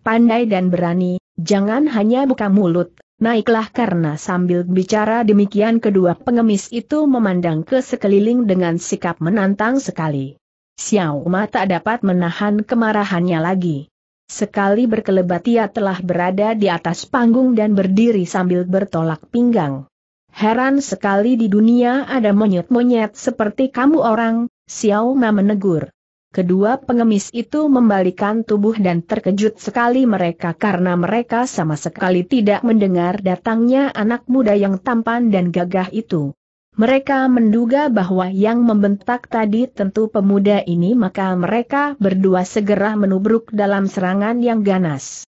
pandai dan berani, jangan hanya buka mulut, Naiklah karena sambil bicara demikian kedua pengemis itu memandang ke sekeliling dengan sikap menantang sekali. Xiao Ma tak dapat menahan kemarahannya lagi. Sekali berkelebat ia telah berada di atas panggung dan berdiri sambil bertolak pinggang. Heran sekali di dunia ada monyet-monyet seperti kamu orang, Xiao Ma menegur. Kedua pengemis itu membalikan tubuh dan terkejut sekali mereka karena mereka sama sekali tidak mendengar datangnya anak muda yang tampan dan gagah itu. Mereka menduga bahwa yang membentak tadi tentu pemuda ini maka mereka berdua segera menubruk dalam serangan yang ganas.